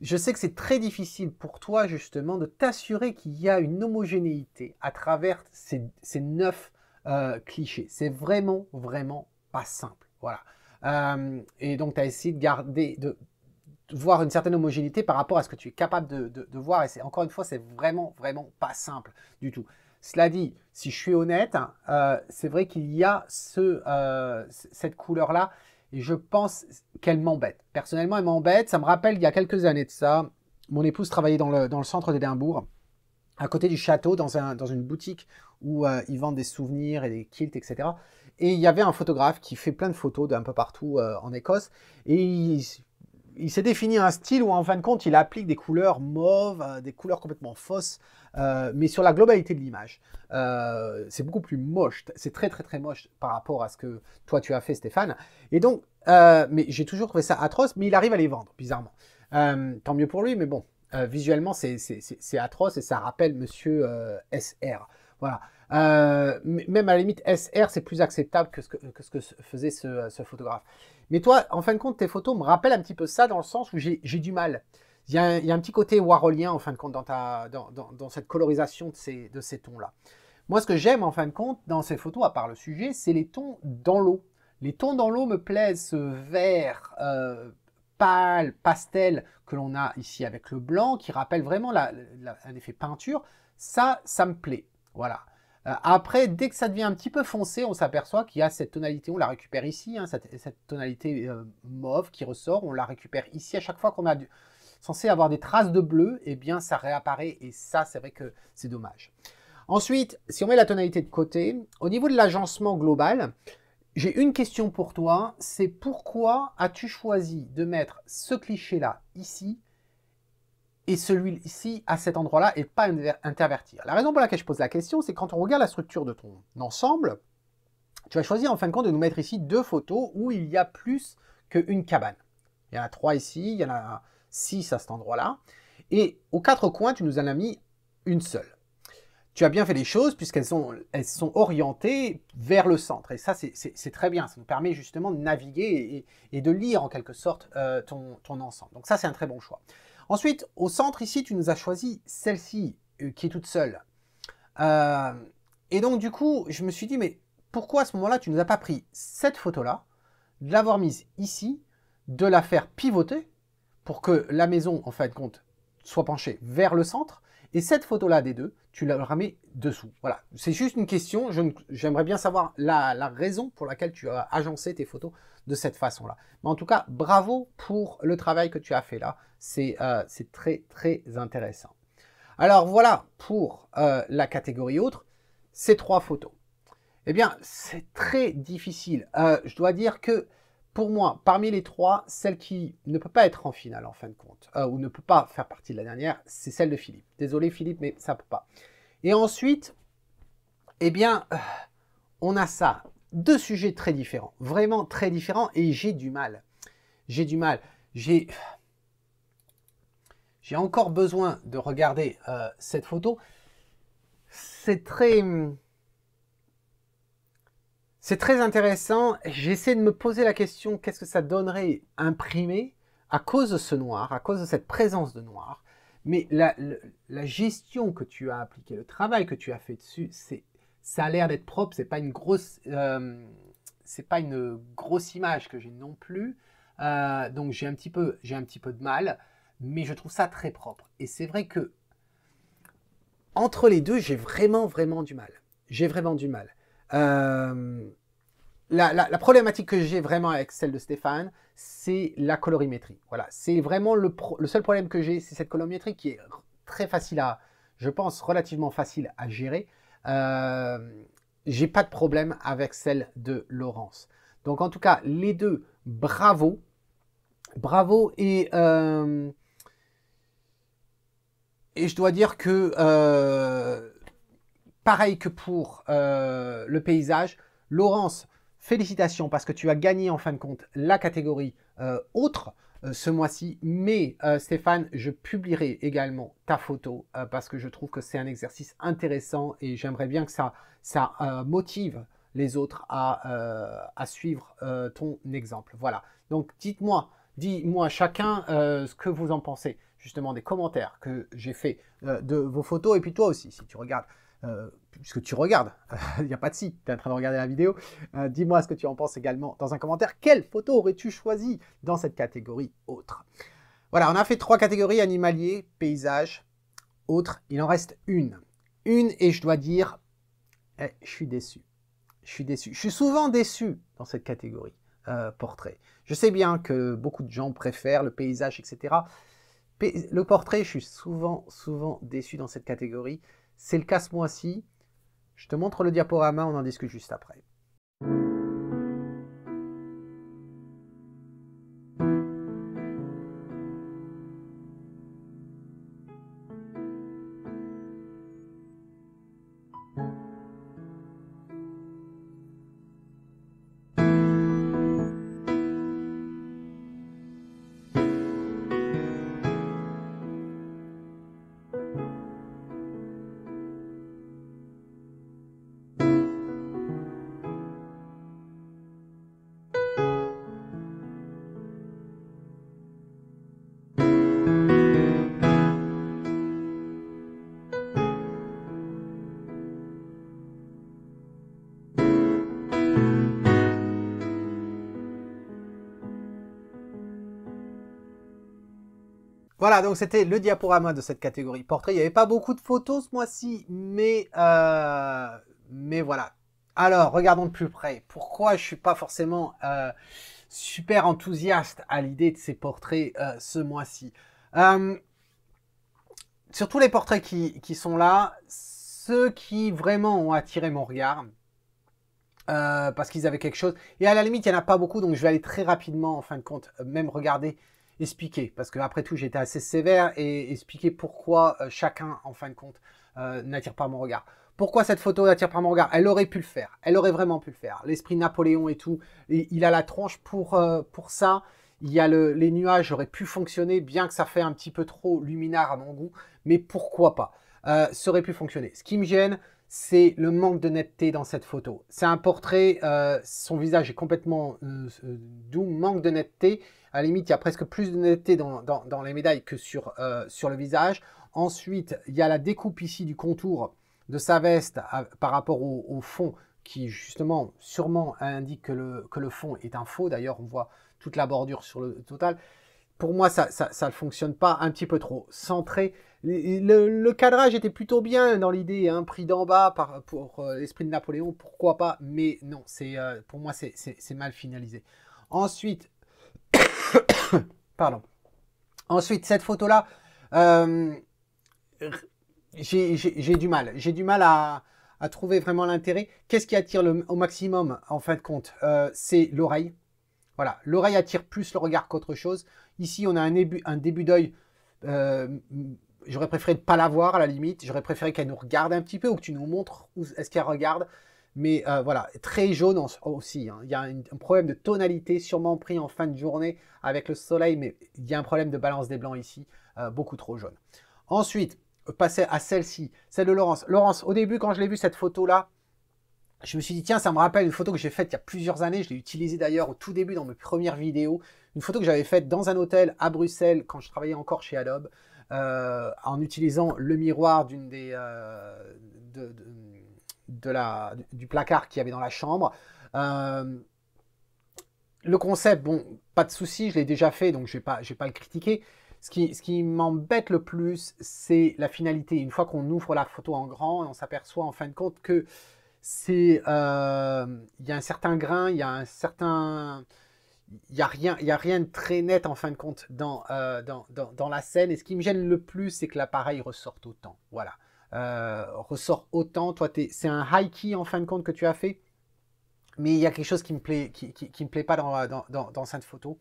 Je sais que c'est très difficile pour toi justement de t'assurer qu'il y a une homogénéité à travers ces, neuf euh, clichés. C'est vraiment, vraiment pas simple. Voilà. Euh, et donc, tu as essayé de garder, de, voir une certaine homogénéité par rapport à ce que tu es capable de, voir. Et c'est encore une fois, c'est vraiment, vraiment pas simple du tout. Cela dit, si je suis honnête, euh, c'est vrai qu'il y a euh, cette couleur-là. Et je pense qu'elle m'embête. Personnellement, elle m'embête. Ça me rappelle, il y a quelques années de ça, mon épouse travaillait dans le, centre d'Édimbourg à côté du château, dans, une boutique où ils vendent des souvenirs et des kilts, etc. Et il y avait un photographe qui fait plein de photos d'un peu partout euh, en Écosse. Et il, s'est défini un style où, en fin de compte, il applique des couleurs mauves, euh, des couleurs complètement fausses, euh, mais sur la globalité de l'image. c'est beaucoup plus moche, c'est très très très moche par rapport à ce que toi tu as fait, Stéphane. Et donc, mais j'ai toujours trouvé ça atroce, mais il arrive à les vendre, bizarrement. tant mieux pour lui, mais bon, visuellement c'est atroce et ça rappelle Monsieur SR. Voilà. Euh, même à la limite, SR, c'est plus acceptable que ce que, ce faisait euh, ce, photographe. Mais toi, en fin de compte, tes photos me rappellent un petit peu ça dans le sens où j'ai du mal. Il y, a un, petit côté warholien, en fin de compte, dans, ta, dans, cette colorisation de ces, de ces tons-là. Moi, ce que j'aime, en fin de compte, dans ces photos, à part le sujet, c'est les tons dans l'eau. Les tons dans l'eau me plaisent, ce vert euh, pâle, pastel que l'on a ici avec le blanc, qui rappelle vraiment un effet peinture. Ça, ça me plaît. Voilà. Euh, après, dès que ça devient un petit peu foncé, on s'aperçoit qu'il y a cette tonalité, on la récupère ici, hein, cette, tonalité euh, mauve qui ressort, on la récupère ici à chaque fois qu'on a censé avoir des traces de bleu, eh bien ça réapparaît et ça c'est vrai que c'est dommage. Ensuite, si on met la tonalité de côté, au niveau de l'agencement global, j'ai une question pour toi, c'est pourquoi as-tu choisi de mettre ce cliché-là ici et celui-ci à cet endroit-là et pas intervertir. La raison pour laquelle je pose la question, c'est quand on regarde la structure de ton ensemble, tu vas choisir en fin de compte de nous mettre ici deux photos où il y a plus qu'une cabane. Il y en a trois ici, il y en a six à cet endroit-là. Et aux quatre coins, tu nous en as mis une seule. Tu as bien fait les choses puisqu'elles sont, elles sont orientées vers le centre. Et ça, c'est très bien. Ça nous permet justement de naviguer et, de lire en quelque sorte euh, ton ensemble. Donc ça, c'est un très bon choix. Ensuite, au centre ici, tu nous as choisi celle-ci euh, qui est toute seule. Euh, et donc du coup, je me suis dit, mais pourquoi à ce moment-là, tu ne nous as pas pris cette photo-là, de l'avoir mise ici, de la faire pivoter pour que la maison, en fait, compte, soit penchée vers le centre, et cette photo-là des deux, tu la ramènes dessous. Voilà, c'est juste une question, j'aimerais bien savoir la, la raison pour laquelle tu as agencé tes photos de cette façon-là. Mais en tout cas, bravo pour le travail que tu as fait là. C'est euh, très, très intéressant. Alors voilà pour euh, la catégorie autre, ces trois photos. Eh bien, c'est très difficile. Euh, je dois dire que pour moi, parmi les trois, celle qui ne peut pas être en finale en fin de compte, ou ne peut pas faire partie de la dernière, c'est celle de Philippe. Désolé Philippe, mais ça ne peut pas. Et ensuite, eh bien, on a ça. Deux sujets très différents, vraiment très différents, et j'ai du mal. J'ai du mal. J'ai j'ai encore besoin de regarder euh, cette photo. C'est très, c'est très intéressant. J'essaie de me poser la question qu'est-ce que ça donnerait imprimé à cause de ce noir, à cause de cette présence de noir. Mais la gestion que tu as appliquée, le travail que tu as fait dessus, c'est ça a l'air d'être propre, c'est pas une grosse, euh, c'est pas une grosse image que j'ai non plus. Euh, donc j'ai un petit peu, j'ai un petit peu de mal, mais je trouve ça très propre. Et c'est vrai que entre les deux, j'ai vraiment, vraiment du mal. J'ai vraiment du mal. Euh, la, problématique que j'ai vraiment avec celle de Stéphane, c'est la colorimétrie. Voilà, c'est vraiment le, seul problème que j'ai, c'est cette colorimétrie qui est très facile à, je pense, relativement facile à gérer. Euh, j'ai pas de problème avec celle de Laurence. Donc en tout cas, les deux, bravo. Bravo et, euh, et je dois dire que euh, pareil que pour le paysage, Laurence, félicitations parce que tu as gagné en fin de compte la catégorie autre. Euh, ce mois-ci. Mais euh, Stéphane, je publierai également ta photo euh, parce que je trouve que c'est un exercice intéressant et j'aimerais bien que ça, ça motive les autres à, à suivre ton exemple. Voilà. Donc dites-moi, dis-moi chacun ce que vous en pensez justement des commentaires que j'ai fait de vos photos et puis toi aussi si tu regardes puisque euh, tu regardes, il n'y a pas de si, tu es en train de regarder la vidéo. Euh, dis-moi ce que tu en penses également dans un commentaire. Quelle photo aurais-tu choisi dans cette catégorie autre Voilà, on a fait trois catégories, animalier, paysage, autre. Il en reste une. Une, et je dois dire, eh, je suis déçu. Je suis déçu. Je suis souvent déçu dans cette catégorie euh, portrait. Je sais bien que beaucoup de gens préfèrent le paysage, etc. Le portrait, je suis souvent, souvent déçu dans cette catégorie. C'est le cas ce mois-ci. Je te montre le diaporama, on en discute juste après. Voilà, donc c'était le diaporama de cette catégorie portrait. Il n'y avait pas beaucoup de photos ce mois-ci, mais, euh, mais voilà. Alors, regardons de plus près. Pourquoi je ne suis pas forcément euh, super enthousiaste à l'idée de ces portraits euh, ce mois-ci Surtout les portraits qui, qui, sont là, ceux qui vraiment ont attiré mon regard, parce qu'ils avaient quelque chose. Et à la limite, il n'y en a pas beaucoup, donc je vais aller très rapidement, en fin de compte, même regarder expliquer, parce que après tout j'étais assez sévère, et expliquer pourquoi euh, chacun, en fin de compte, euh, n'attire pas mon regard. Pourquoi cette photo n'attire pas mon regard Elle aurait pu le faire, elle aurait vraiment pu le faire. L'esprit Napoléon et tout, il a la tranche pour, euh, pour ça. Il y a les nuages, auraient pu fonctionner, bien que ça fait un petit peu trop luminaire à mon goût, mais pourquoi pas euh, Ça aurait pu fonctionner. Ce qui me gêne, c'est le manque de netteté dans cette photo. C'est un portrait, euh, son visage est complètement euh, euh, doux, manque de netteté. À la limite, il y a presque plus de netteté dans, les médailles que sur, le visage. Ensuite, il y a la découpe ici du contour de sa veste par rapport au, fond qui justement sûrement indique que le fond est un faux. D'ailleurs, on voit toute la bordure sur le total pour moi, ça ne fonctionne pas un petit peu trop centré. Le, cadrage était plutôt bien dans l'idée, hein. pris d'en bas pour euh, l'esprit de Napoléon, pourquoi pas, mais non, c'est euh, pour moi, c'est mal finalisé. Ensuite, pardon. Ensuite, cette photo-là, euh, j'ai du mal. J'ai du mal à, à trouver vraiment l'intérêt. Qu'est-ce qui attire le, au maximum, en fin de compte C'est l'oreille. Voilà, l'oreille attire plus le regard qu'autre chose. Ici, on a un début, un début d'œil. Euh, j'aurais préféré ne pas la voir à la limite. J'aurais préféré qu'elle nous regarde un petit peu ou que tu nous montres où est-ce qu'elle regarde. Mais euh, voilà, très jaune aussi. Hein. Il y a un, problème de tonalité sûrement pris en fin de journée avec le soleil, mais il y a un problème de balance des blancs ici, euh, beaucoup trop jaune. Ensuite, passer à celle-ci, celle de Laurence. Laurence, au début, quand je l'ai vue cette photo-là, je me suis dit, tiens, ça me rappelle une photo que j'ai faite il y a plusieurs années. Je l'ai utilisée d'ailleurs au tout début dans mes premières vidéos une photo que j'avais faite dans un hôtel à Bruxelles quand je travaillais encore chez Adobe, euh, en utilisant le miroir d'une des, euh, du placard qu'il y avait dans la chambre. Euh, le concept, bon, pas de souci, je l'ai déjà fait, donc je ne vais, pas, le critiquer. Ce qui, m'embête le plus, c'est la finalité. Une fois qu'on ouvre la photo en grand, on s'aperçoit en fin de compte que c'est il y a un certain grain, il y a un certain il n'y a, rien, a rien de très net en fin de compte dans, euh, dans, dans, dans, la scène. Et ce qui me gêne le plus, c'est que l'appareil ressorte autant. Voilà. Euh, ressort autant. Toi, c'est un high key en fin de compte que tu as fait. Mais il y a quelque chose qui me plaît, qui, qui, qui me plaît pas dans, euh, cette photo.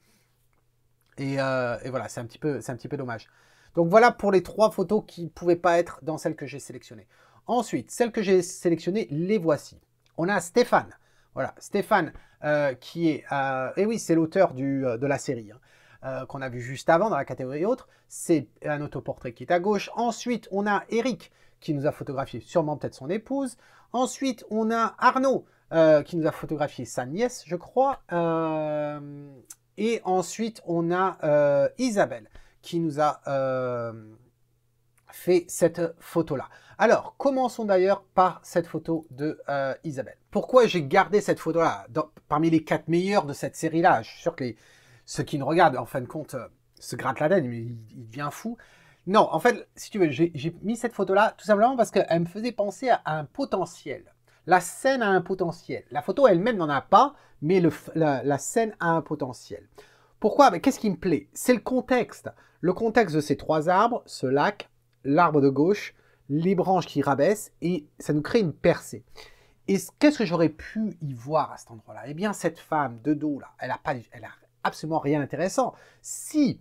Et, et voilà, c'est un, petit peu, un petit peu dommage. Donc voilà pour les trois photos qui ne pouvaient pas être dans celles que j'ai sélectionnées. Ensuite, celles que j'ai sélectionnées, les voici. On a Stéphane. Voilà, Stéphane. Euh, qui est... et eh oui, c'est l'auteur euh, de la série, hein, euh, qu'on a vu juste avant dans la catégorie autre. C'est un autoportrait qui est à gauche. Ensuite, on a Eric, qui nous a photographié sûrement peut-être son épouse. Ensuite, on a Arnaud, qui nous a photographié sa nièce, je crois. et ensuite, on a Isabelle, qui nous a fait cette photo-là. Alors, commençons d'ailleurs par cette photo de euh, Isabelle. Pourquoi j'ai gardé cette photo-là parmi les quatre meilleures de cette série-là Je suis sûr que les, ceux qui nous regardent, en fin de compte, euh, se grattent la tête, mais il, devient fou. Non, en fait, si tu veux, j'ai mis cette photo-là tout simplement parce qu'elle me faisait penser à, un potentiel. La scène a un potentiel. La photo elle-même n'en a pas, mais le, la, la, scène a un potentiel. Pourquoi ben, Qu'est-ce qui me plaît C'est le contexte. Le contexte de ces trois arbres, ce lac, l'arbre de gauche, les branches qui rabaissent, et ça nous crée une percée. Et qu'est-ce que j'aurais pu y voir à cet endroit-là Eh bien, cette femme de dos, là, elle n'a pas, a absolument rien d'intéressant. Si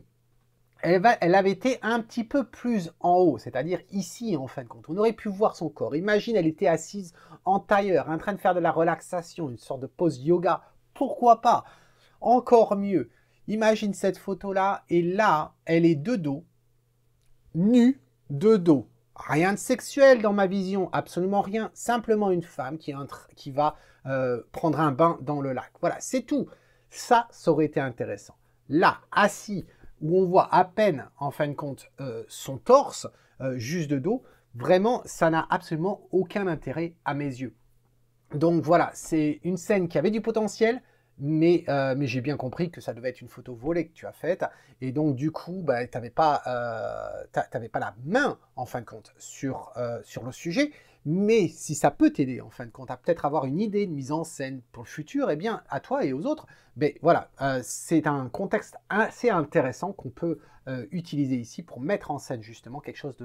elle, va, elle, avait été un petit peu plus en haut, c'est-à-dire ici en fin de compte. On aurait pu voir son corps. Imagine, elle était assise en tailleur, en train de faire de la relaxation, une sorte de pose yoga. Pourquoi pas Encore mieux. Imagine cette photo-là, et là, elle est de dos, nue, de dos. Rien de sexuel dans ma vision, absolument rien. Simplement une femme qui, entre, qui va euh, prendre un bain dans le lac. Voilà, c'est tout. Ça, ça aurait été intéressant. Là, assis, où on voit à peine, en fin de compte, euh, son torse, euh, juste de dos, vraiment, ça n'a absolument aucun intérêt à mes yeux. Donc voilà, c'est une scène qui avait du potentiel, euh, mais, j'ai bien compris que ça devait être une photo volée que tu as faite, et donc du coup, bah, tu n'avais euh, pas, la main, en fin de compte, euh, sur, le sujet, mais si ça peut t'aider, en fin de compte, à peut-être avoir une idée de mise en scène pour le futur, eh bien, à toi et aux autres, voilà, c'est un contexte assez intéressant qu'on peut utiliser ici pour mettre en scène justement quelque chose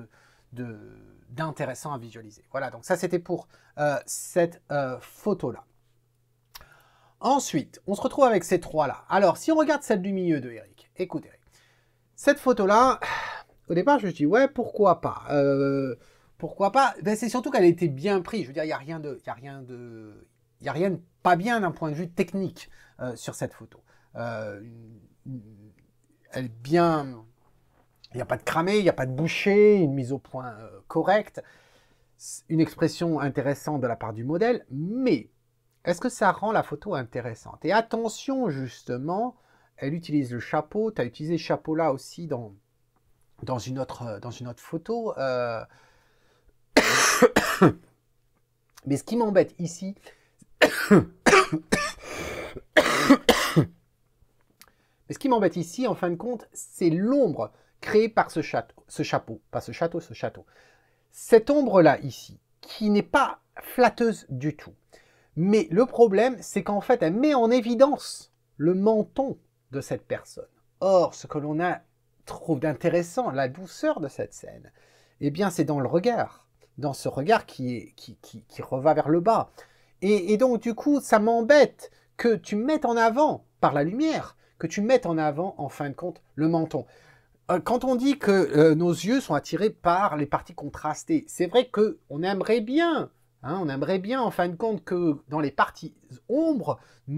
d'intéressant à visualiser. Voilà, donc ça c'était pour cette photo-là. Ensuite, on se retrouve avec ces trois-là. Alors, si on regarde celle du milieu de Eric, écoute Eric, cette photo-là, au départ, je me dis, ouais, pourquoi pas euh, Pourquoi pas ben, C'est surtout qu'elle a été bien prise. Je veux dire, il n'y a rien de... Y a rien de... Il a rien de pas bien d'un point de vue technique euh, sur cette photo. Euh, elle est bien... Il n'y a pas de cramé, il n'y a pas de bouché, une mise au point correcte, une expression intéressante de la part du modèle, mais est-ce que ça rend la photo intéressante Et attention, justement, elle utilise le chapeau. Tu as utilisé le chapeau là aussi dans, dans, une, autre, euh, dans une autre photo. Euh. Mais ce qui m'embête ici, Mais ce qui m'embête ici, en fin de compte, c'est l'ombre créée par ce, ce chapeau, pas ce château, ce château. Cette ombre-là ici, qui n'est pas flatteuse du tout. Mais le problème, c'est qu'en fait, elle met en évidence le menton de cette personne. Or, ce que l'on a trouve d'intéressant, la douceur de cette scène, eh bien, c'est dans le regard, dans ce regard qui, revient vers le bas. Et, donc, du coup, ça m'embête que tu mettes en avant, par la lumière, que tu mettes en avant, en fin de compte, le menton euh, quand on dit que euh, nos yeux sont attirés par les parties contrastées, c'est vrai qu'on aimerait bien Hein, on aimerait bien, en fin de compte, que dans les parties ombres, euh,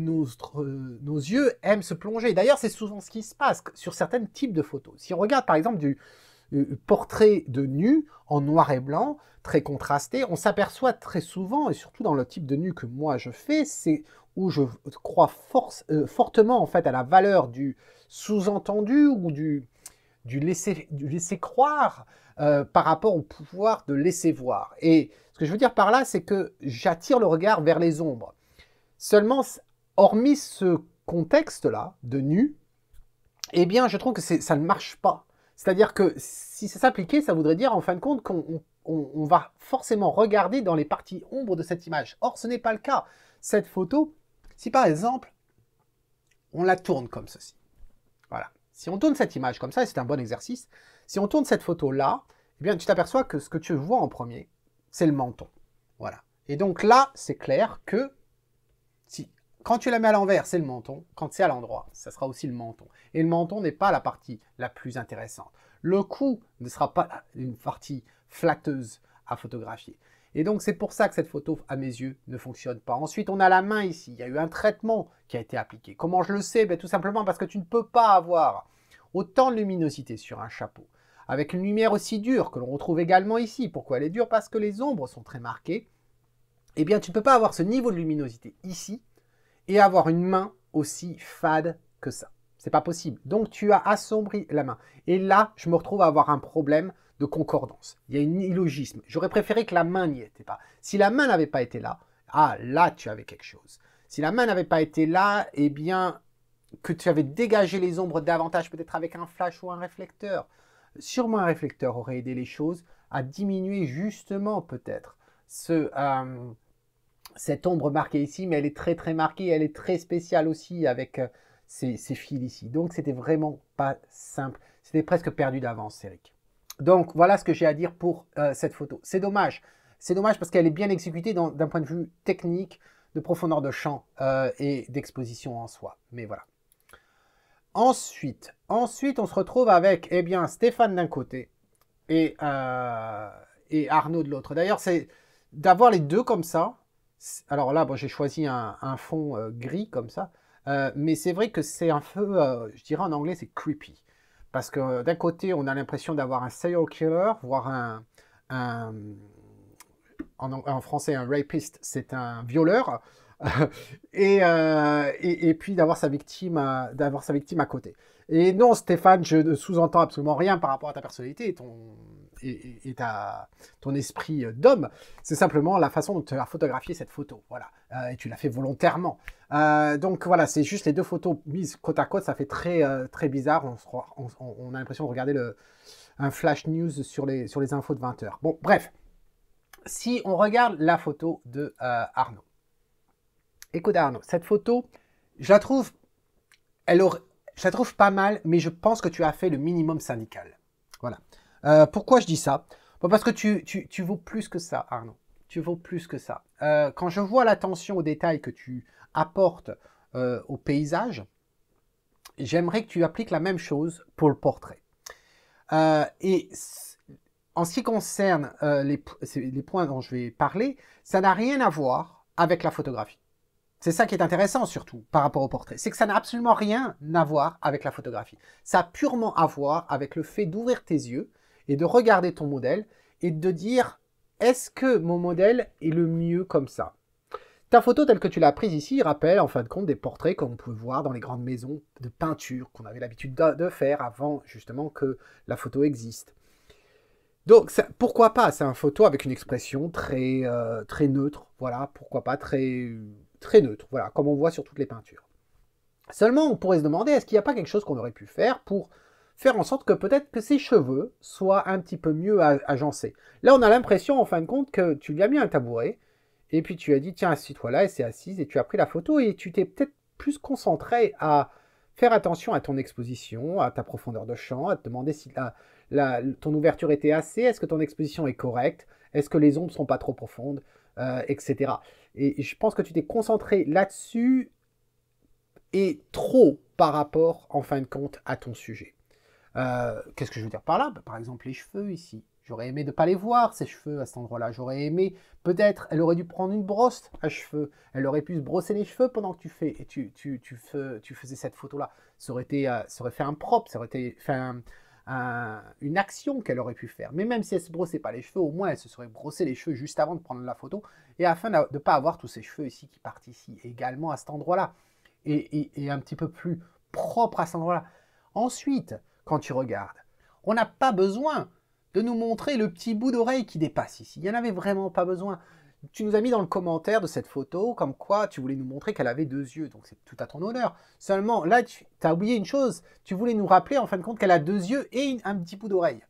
nos, yeux aiment se plonger. D'ailleurs, c'est souvent ce qui se passe sur certains types de photos. Si on regarde, par exemple, du, euh, portrait de nu en noir et blanc, très contrasté, on s'aperçoit très souvent, et surtout dans le type de nu que moi je fais, c'est où je crois euh, fortement en fait à la valeur du sous-entendu ou du, du laisser, du laisser croire euh, par rapport au pouvoir de laisser voir. Et ce que je veux dire par là, c'est que j'attire le regard vers les ombres. Seulement, hormis ce contexte-là de nu, eh bien, je trouve que ça ne marche pas. C'est-à-dire que si ça s'appliquait, ça voudrait dire en fin de compte qu'on va forcément regarder dans les parties ombres de cette image. Or, ce n'est pas le cas. Cette photo, si par exemple, on la tourne comme ceci. Voilà. Si on tourne cette image comme ça, et c'est un bon exercice, si on tourne cette photo-là, eh bien, tu t'aperçois que ce que tu vois en premier, c'est le menton. Voilà. Et donc là, c'est clair que si, quand tu la mets à l'envers, c'est le menton. Quand c'est à l'endroit, ça sera aussi le menton. Et le menton n'est pas la partie la plus intéressante. Le cou ne sera pas une partie flatteuse à photographier. Et donc c'est pour ça que cette photo, à mes yeux, ne fonctionne pas. Ensuite, on a la main ici. Il y a eu un traitement qui a été appliqué. Comment je le sais ben, Tout simplement parce que tu ne peux pas avoir autant de luminosité sur un chapeau. Avec une lumière aussi dure, que l'on retrouve également ici. Pourquoi elle est dure Parce que les ombres sont très marquées. Eh bien, tu ne peux pas avoir ce niveau de luminosité ici et avoir une main aussi fade que ça. C'est pas possible. Donc, tu as assombri la main. Et là, je me retrouve à avoir un problème de concordance. Il y a un illogisme. J'aurais préféré que la main n'y était pas. Si la main n'avait pas été là, ah, là, tu avais quelque chose. Si la main n'avait pas été là, eh bien, que tu avais dégagé les ombres davantage, peut-être avec un flash ou un réflecteur. Sûrement un réflecteur aurait aidé les choses à diminuer justement peut-être ce, euh, cette ombre marquée ici, mais elle est très très marquée, elle est très spéciale aussi avec euh, ces, ces fils ici. Donc c'était vraiment pas simple, c'était presque perdu d'avance, Eric. Donc voilà ce que j'ai à dire pour euh, cette photo. C'est dommage. C'est dommage parce qu'elle est bien exécutée d'un point de vue technique, de profondeur de champ euh, et d'exposition en soi. Mais voilà. Ensuite, ensuite, on se retrouve avec eh bien, Stéphane d'un côté et, euh, et Arnaud de l'autre. D'ailleurs, c'est d'avoir les deux comme ça. Alors là, j'ai choisi un, un fond gris comme ça. mais c'est vrai que c'est un peu, je dirais en anglais, c'est creepy. Parce que d'un côté, on a l'impression d'avoir un serial killer, voire un, en, en, français, un rapiste, c'est un violeur. Euh, et, et, puis d'avoir sa victime, à, d'avoir sa victime à côté. Et non, Stéphane, je ne sous-entends absolument rien par rapport à ta personnalité et ton, ton esprit d'homme. C'est simplement la façon dont tu as photographié cette photo. Voilà. Euh, et tu l'as fait volontairement. Euh, donc voilà, c'est juste les deux photos mises côte à côte. Ça fait très, très bizarre. On, a l'impression de regarder le, un flash news sur les, sur les infos de 20h. Bon, bref. Si on regarde la photo de Arnaud. Écoute Arnaud, cette photo, je la trouve, elle je trouve pas mal, mais je pense que tu as fait le minimum syndical. Voilà. Euh, pourquoi je dis ça Parce que tu, vaux plus que ça, Arnaud. Tu vaux plus que ça. Euh, quand je vois l'attention aux détails que tu apportes euh, au paysage, j'aimerais que tu appliques la même chose pour le portrait. et en ce qui concerne les points dont je vais parler, ça n'a rien à voir avec la photographie. C'est ça qui est intéressant surtout par rapport au portrait, c'est que ça n'a absolument rien à voir avec la photographie. Ça a purement à voir avec le fait d'ouvrir tes yeux et de regarder ton modèle et de dire est-ce que mon modèle est le mieux comme ça Ta photo telle que tu l'as prise ici rappelle en fin de compte des portraits qu'on pouvait voir dans les grandes maisons de peinture qu'on avait l'habitude de faire avant justement que la photo existe. Donc, pourquoi pas C'est une photo avec une expression très, euh, très neutre, voilà, pourquoi pas, très, très neutre, voilà, comme on voit sur toutes les peintures. Seulement, on pourrait se demander, est-ce qu'il n'y a pas quelque chose qu'on aurait pu faire pour faire en sorte que peut-être que ses cheveux soient un petit peu mieux agencés. Là, on a l'impression, en fin de compte, que tu lui as mis un tabouret, et puis tu as dit, tiens, assis-toi là, et c'est assise, et tu as pris la photo, et tu t'es peut-être plus concentré à faire attention à ton exposition, à ta profondeur de champ, à te demander si ton ouverture était assez, est-ce que ton exposition est correcte, est-ce que les ombres sont pas trop profondes. Euh, etc. Et je pense que tu t'es concentré là-dessus et trop par rapport, en fin de compte, à ton sujet. Euh, qu'est-ce que je veux dire par là bah, Par exemple, les cheveux ici. J'aurais aimé de pas les voir, ces cheveux, à cet endroit-là. J'aurais aimé, peut-être, elle aurait dû prendre une brosse à cheveux. Elle aurait pu se brosser les cheveux pendant que tu, fais, et tu, tu, tu, fais, tu faisais cette photo-là. Ça, aurait été, euh, aurait fait un propre, ça aurait été, fait une action qu'elle aurait pu faire. Mais même si elle se brossait pas les cheveux, au moins elle se serait brossé les cheveux juste avant de prendre la photo, et afin de ne pas avoir tous ces cheveux ici qui partent ici, également à cet endroit-là, et, et un petit peu plus propre à cet endroit-là. Ensuite, quand tu regardes, on n'a pas besoin de nous montrer le petit bout d'oreille qui dépasse ici. Il n'y en avait vraiment pas besoin. Tu nous as mis dans le commentaire de cette photo comme quoi tu voulais nous montrer qu'elle avait deux yeux, donc c'est tout à ton honneur. Seulement, là, tu as oublié une chose. Tu voulais nous rappeler en fin de compte qu'elle a deux yeux et un petit bout d'oreille.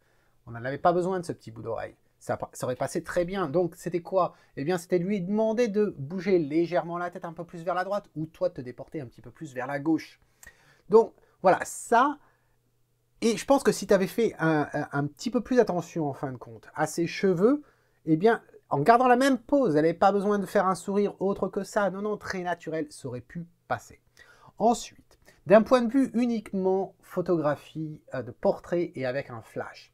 On n'en avait pas besoin de ce petit bout d'oreille. Ça, aurait passé très bien. Donc, c'était quoi Eh bien, c'était lui demander de bouger légèrement la tête un peu plus vers la droite ou toi de te déporter un petit peu plus vers la gauche. Donc, voilà, ça. Et je pense que si tu avais fait un, un petit peu plus attention en fin de compte à ses cheveux, eh bien, en gardant la même pose, elle n'avait pas besoin de faire un sourire autre que ça. Non, non, très naturel, ça aurait pu passer. Ensuite, d'un point de vue uniquement photographie euh, de portrait et avec un flash,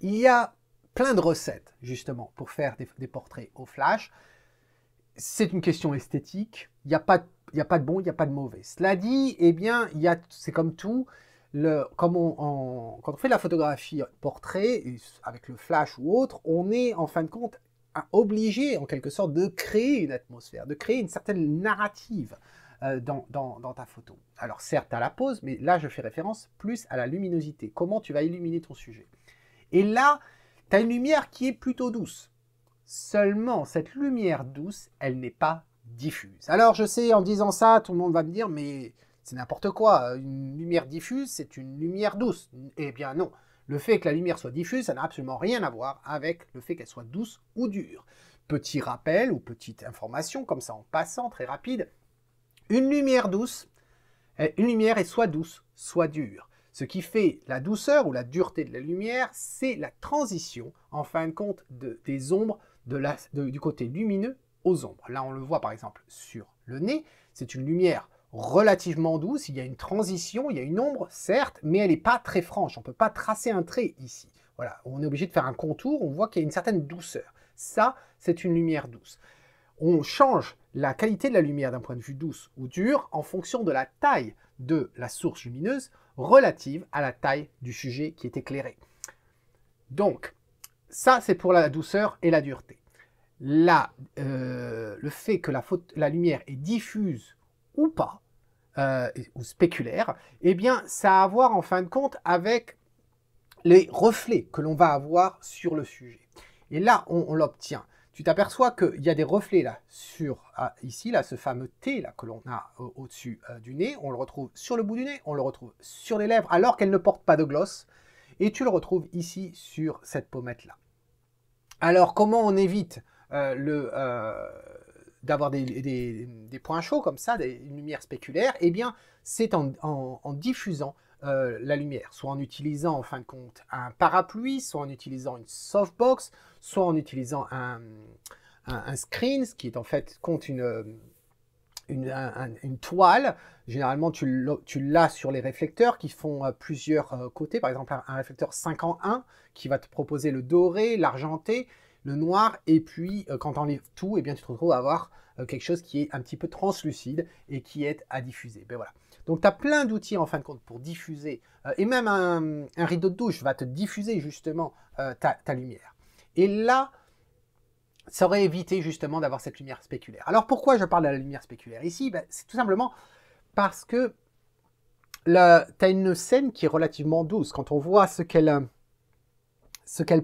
il y a plein de recettes justement pour faire des, portraits au flash. C'est une question esthétique. Il n'y a, a, pas de bon, il n'y a pas de mauvais. Cela dit, eh bien, c'est comme tout quand on fait la photographie portrait, avec le flash ou autre, on est en fin de compte obligé en quelque sorte de créer une atmosphère, de créer une certaine narrative euh, dans, ta photo. Alors certes à la pose, mais là je fais référence plus à la luminosité, comment tu vas illuminer ton sujet. Et là, tu as une lumière qui est plutôt douce. Seulement, cette lumière douce, elle n'est pas diffuse. Alors je sais, en disant ça, tout le monde va me dire, mais c'est n'importe quoi. Euh, une lumière diffuse, c'est une lumière douce. Eh bien non. Le fait que la lumière soit diffuse, ça n'a absolument rien à voir avec le fait qu'elle soit douce ou dure. Petit rappel ou petite information, comme ça en passant, très rapide. Une lumière douce, eh, une lumière est soit douce, soit dure. Ce qui fait la douceur ou la dureté de la lumière, c'est la transition, en fin de compte, des ombres du côté lumineux aux ombres. Là, on le voit par exemple sur le nez, c'est une lumière relativement douce, il y a une transition, il y a une ombre, certes, mais elle n'est pas très franche, on ne peut pas tracer un trait ici. Voilà, on est obligé de faire un contour, on voit qu'il y a une certaine douceur. Ça, c'est une lumière douce. On change la qualité de la lumière d'un point de vue douce ou dur en fonction de la taille de la source lumineuse relative à la taille du sujet qui est éclairé. Donc, ça, c'est pour la douceur et la dureté. Là, euh, le fait que la lumière est diffuse ou pas, euh, ou spéculaire, eh bien, ça a à voir en fin de compte avec les reflets que l'on va avoir sur le sujet. Et là, on, l'obtient. Tu t'aperçois qu'il y a des reflets là, sur, ah, ici, là, ce fameux T là, que l'on a euh, au-dessus euh, du nez. On le retrouve sur le bout du nez, on le retrouve sur les lèvres, alors qu'elle ne porte pas de gloss. Et tu le retrouves ici, sur cette pommette là. Alors, comment on évite le, d'avoir des, points chauds comme ça, des, une lumière spéculaire, eh bien, c'est en, diffusant euh, la lumière, soit en utilisant en fin de compte un parapluie, soit en utilisant une softbox, soit en utilisant un, screen, ce qui est en fait compte une, une, toile. Généralement, tu l'as sur les réflecteurs qui font euh, plusieurs euh, côtés, par exemple un, réflecteur 5 en 1 qui va te proposer le doré, l'argenté, le noir, et puis euh, quand tu enlèves tout, et eh bien tu te retrouves à avoir euh, quelque chose qui est un petit peu translucide et qui est à diffuser. Ben voilà. Donc tu as plein d'outils en fin de compte pour diffuser, euh, et même un, rideau de douche va te diffuser justement ta, lumière. Et là, ça aurait évité justement d'avoir cette lumière spéculaire. Alors pourquoi je parle de la lumière spéculaire ici ben, C'est tout simplement parce que tu as une scène qui est relativement douce. Quand on voit ce qu'elle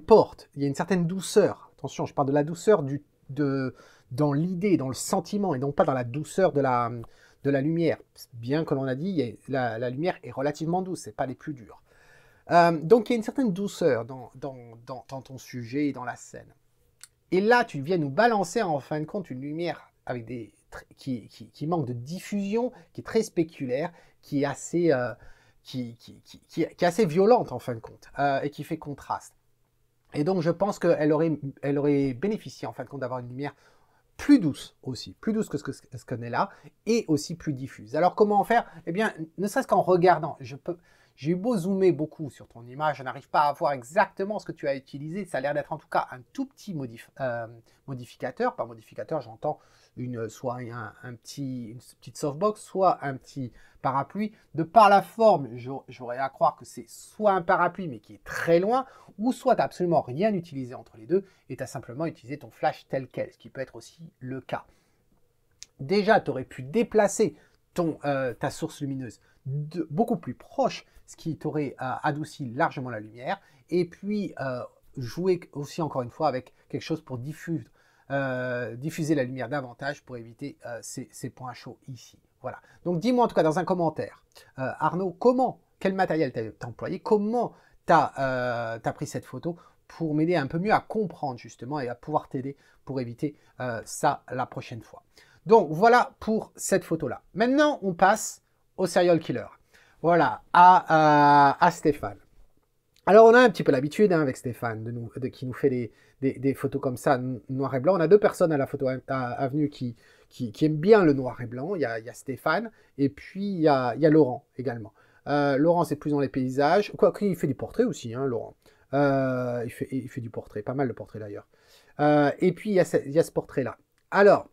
porte, il y a une certaine douceur Attention, je parle de la douceur de, dans l'idée, dans le sentiment, et non pas dans la douceur de la, de la lumière. Bien que l'on a dit, la, lumière est relativement douce, n'est pas les plus durs. Euh, donc il y a une certaine douceur dans, dans, ton sujet et dans la scène. Et là, tu viens nous balancer en fin de compte une lumière avec des, qui, qui, manque de diffusion, qui est très spéculaire, qui est assez, euh, qui, qui, est assez violente en fin de compte euh, et qui fait contraste. Et donc je pense qu'elle aurait, elle aurait bénéficié en fin de compte d'avoir une lumière plus douce aussi, plus douce que ce qu'on est là, et aussi plus diffuse. Alors comment en faire Eh bien, ne serait-ce qu'en regardant, je peux... J'ai eu beau zoomer beaucoup sur ton image, je n'arrive pas à voir exactement ce que tu as utilisé. Ça a l'air d'être en tout cas un tout petit euh, modificateur. Par modificateur, j'entends euh, soit un, petit, une petite softbox, soit un petit parapluie. De par la forme, j'aurais à croire que c'est soit un parapluie, mais qui est très loin, ou soit tu absolument rien utilisé entre les deux, et tu as simplement utilisé ton flash tel quel, ce qui peut être aussi le cas. Déjà, tu aurais pu déplacer ton, euh, ta source lumineuse beaucoup plus proche, ce qui t'aurait euh, adouci largement la lumière, et puis jouer aussi encore une fois avec quelque chose pour diffuser euh, diffuser la lumière davantage pour éviter euh, ces, points chauds ici. Voilà. Donc dis-moi en tout cas dans un commentaire, euh, Arnaud, comment, quel matériel t'as employé, comment t'as as pris cette photo pour m'aider un peu mieux à comprendre justement et à pouvoir t'aider pour éviter ça la prochaine fois. Donc voilà pour cette photo-là. Maintenant, on passe au serial killer. Voilà, à, à Stéphane. Alors on a un petit peu l'habitude hein, avec Stéphane de, nous, de qui nous fait des, des, photos comme ça, noir et blanc. On a deux personnes à la photo Avenue qui, qui, aiment bien le noir et blanc. Il y a, Stéphane et puis il y a, Laurent également. Euh, Laurent, c'est plus dans les paysages. Quoi il fait du portrait aussi, hein, Laurent. Euh, il, fait, du portrait, pas mal de portrait d'ailleurs. Euh, et puis, il y a ce, ce portrait-là. Alors,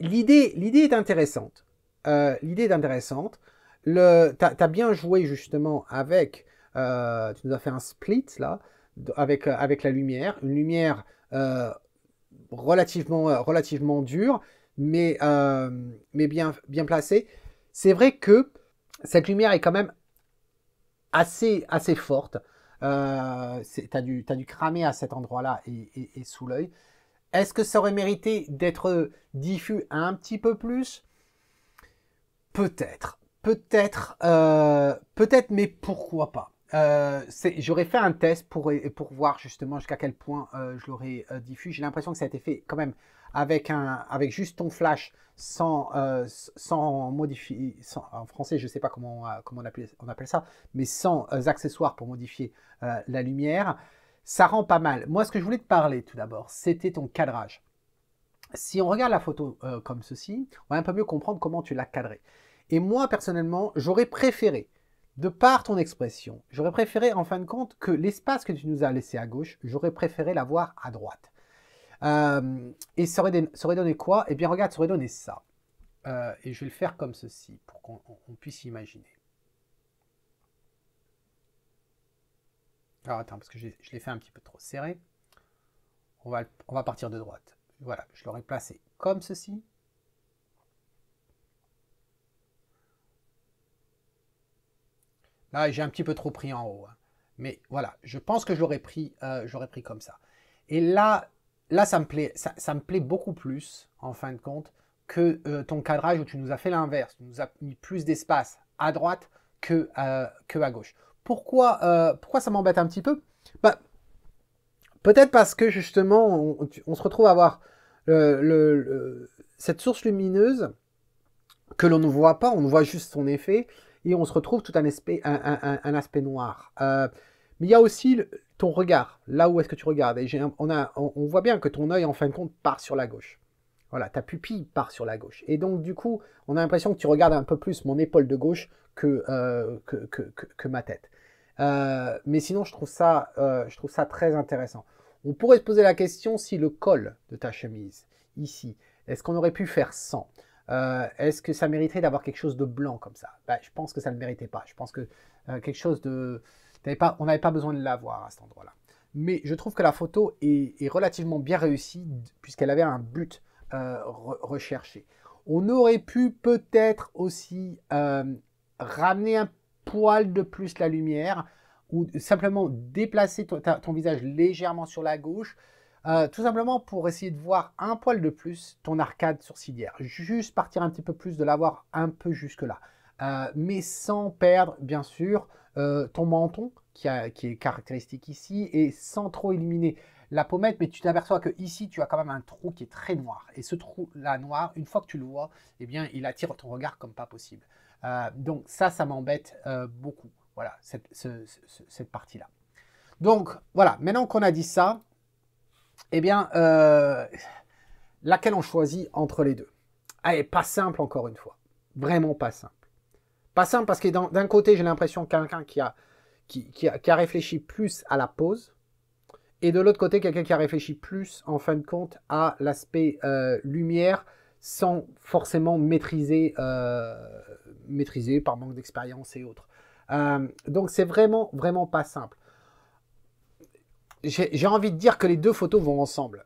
l'idée est intéressante. l'idée est intéressante. Tu as, bien joué justement avec... tu nous as fait un split là avec, euh, avec la lumière, une lumière euh, relativement, euh, relativement dure, mais, mais bien, bien placée. C'est vrai que cette lumière est quand même assez, assez forte. Euh, t'as dû, as dû cramer à cet endroit-là et, sous l'œil. Est-ce que ça aurait mérité d'être diffus un petit peu plus Peut-être, peut-être, peut-être, mais pourquoi pas euh, j'aurais fait un test pour, pour voir justement jusqu'à quel point euh, je l'aurais euh, diffusé, J'ai l'impression que ça a été fait quand même avec, un, avec juste ton flash sans, sans modifier, en français je ne sais pas comment, comment on, on appelle ça, mais sans accessoires pour modifier la lumière. Ça rend pas mal. Moi ce que je voulais te parler tout d'abord, c'était ton cadrage. Si on regarde la photo comme ceci, on va un peu mieux comprendre comment tu l'as cadré. Et moi personnellement, j'aurais préféré de par ton expression, j'aurais préféré en fin de compte que l'espace que tu nous as laissé à gauche, j'aurais préféré l'avoir à droite. Euh, et ça aurait, donné, quoi Eh bien regarde, ça aurait donné ça. Euh, et je vais le faire comme ceci pour qu'on puisse imaginer. Alors attends, parce que je, l'ai fait un petit peu trop serré. on va partir de droite. Voilà, je l'aurais placé comme ceci. Là, j'ai un petit peu trop pris en haut. Hein. Mais voilà, je pense que j'aurais pris, euh, j'aurais pris comme ça. Et là, là ça, me plaît, ça, me plaît beaucoup plus, en fin de compte, que euh, ton cadrage où tu nous as fait l'inverse. Tu nous as mis plus d'espace à droite que, euh, que à gauche. Pourquoi, pourquoi ça m'embête un petit peu bah, Peut-être parce que justement, on, se retrouve à avoir cette source lumineuse que l'on ne voit pas, on voit juste son effet et on se retrouve tout un, aspect, noir. Euh, mais il y a aussi ton regard, là où est-ce que tu regardes. on, voit bien que ton œil, en fin de compte, part sur la gauche. Voilà, ta pupille part sur la gauche. Et donc, du coup, on a l'impression que tu regardes un peu plus mon épaule de gauche que, euh, que, ma tête. Euh, mais sinon, je trouve, ça, je trouve ça très intéressant. On pourrait se poser la question si le col de ta chemise, ici, est-ce qu'on aurait pu faire sans euh, est-ce que ça mériterait d'avoir quelque chose de blanc comme ça bah, Je pense que ça ne méritait pas. Je pense que euh, quelque chose de... on n'avait pas besoin de l'avoir à cet endroit-là. Mais je trouve que la photo est, relativement bien réussie puisqu'elle avait un but euh, recherché. On aurait pu peut-être aussi ramener un poil de plus la lumière ou simplement déplacer ton visage légèrement sur la gauche euh, tout simplement pour essayer de voir un poil de plus ton arcade sourcilière. Juste partir un petit peu plus de l'avoir un peu jusque-là. Euh, mais sans perdre, bien sûr, euh, ton menton qui, est caractéristique ici et sans trop éliminer la pommette. Mais tu t'aperçois que ici, tu as quand même un trou qui est très noir. Et ce trou-là noir, une fois que tu le vois, eh bien, il attire ton regard comme pas possible. donc ça, ça m'embête beaucoup. Voilà, cette partie-là. Donc voilà, maintenant qu'on a dit ça, eh bien, euh, laquelle on choisit entre les deux ah, est pas simple encore une fois. Vraiment pas simple. Pas simple parce que d'un côté, j'ai l'impression que quelqu'un qui a, a, réfléchi plus à la pose. et de l'autre côté, quelqu'un qui a réfléchi plus, en fin de compte, à l'aspect euh, lumière, sans forcément euh, maîtriser, par manque d'expérience et autres. donc c'est vraiment, vraiment pas simple j'ai envie de dire que les deux photos vont ensemble.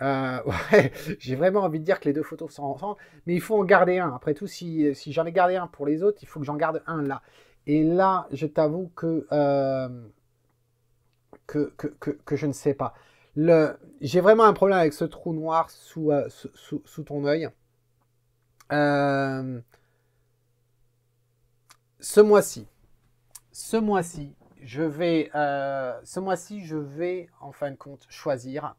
Euh, j'ai vraiment envie de dire que les deux photos sont ensemble, mais il faut en garder un. Après tout, si, si j'en ai gardé un pour les autres, il faut que j'en garde un là. Et là, je t'avoue que, euh, que, que, je ne sais pas. J'ai vraiment un problème avec ce trou noir sous, euh, sous, ton œil. ce mois-ci, ce mois-ci, je vais, euh, ce mois-ci, je vais en fin de compte choisir.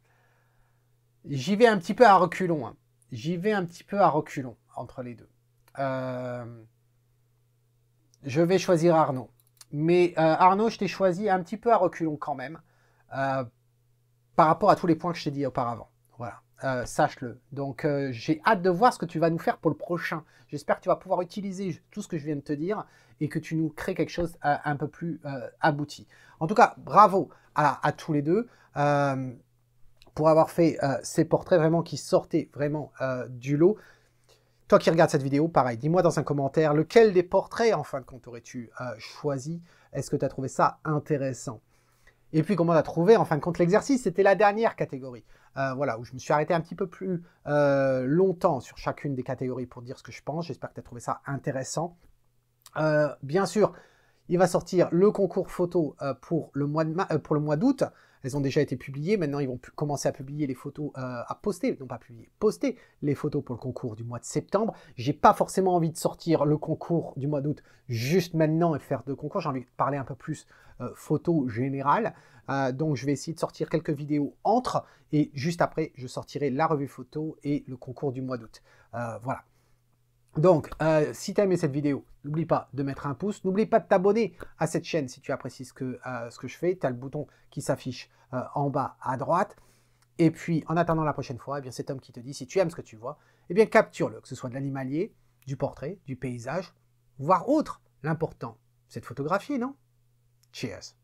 J'y vais un petit peu à reculons. Hein. J'y vais un petit peu à reculons entre les deux. Euh, je vais choisir Arnaud. Mais euh, Arnaud, je t'ai choisi un petit peu à reculons quand même par rapport à tous les points que je t'ai dit auparavant. Voilà. Euh, sache-le. Donc euh, j'ai hâte de voir ce que tu vas nous faire pour le prochain. J'espère que tu vas pouvoir utiliser tout ce que je viens de te dire et que tu nous crées quelque chose euh, un peu plus abouti. En tout cas, bravo à, à tous les deux pour avoir fait ces portraits vraiment qui sortaient vraiment du lot. Toi qui regardes cette vidéo, pareil, dis-moi dans un commentaire lequel des portraits en fin de compte aurais-tu choisi Est-ce que tu as trouvé ça intéressant Et puis comment tu as trouvé en fin de compte l'exercice C'était la dernière catégorie. Euh, voilà, où je me suis arrêté un petit peu plus euh, longtemps sur chacune des catégories pour dire ce que je pense. J'espère que tu as trouvé ça intéressant. Euh, bien sûr, il va sortir le concours photo pour le mois d'août. Elles ont déjà été publiées. Maintenant, ils vont commencer à publier les photos, euh, à poster, non pas publier, poster les photos pour le concours du mois de septembre. J'ai pas forcément envie de sortir le concours du mois d'août juste maintenant et faire deux concours. J'ai envie de parler un peu plus euh, photo générale. Euh, donc, je vais essayer de sortir quelques vidéos entre et juste après, je sortirai la revue photo et le concours du mois d'août. voilà. Donc, euh, si tu as aimé cette vidéo, n'oublie pas de mettre un pouce. N'oublie pas de t'abonner à cette chaîne si tu apprécies ce que, euh, je fais. Tu as le bouton qui s'affiche euh, en bas à droite. Et puis, en attendant la prochaine fois, eh bien, cet homme qui te dit, si tu aimes ce que tu vois, eh bien, capture-le, que ce soit de l'animalier, du portrait, du paysage, voire autre. L'important, c'est de photographier, non Cheers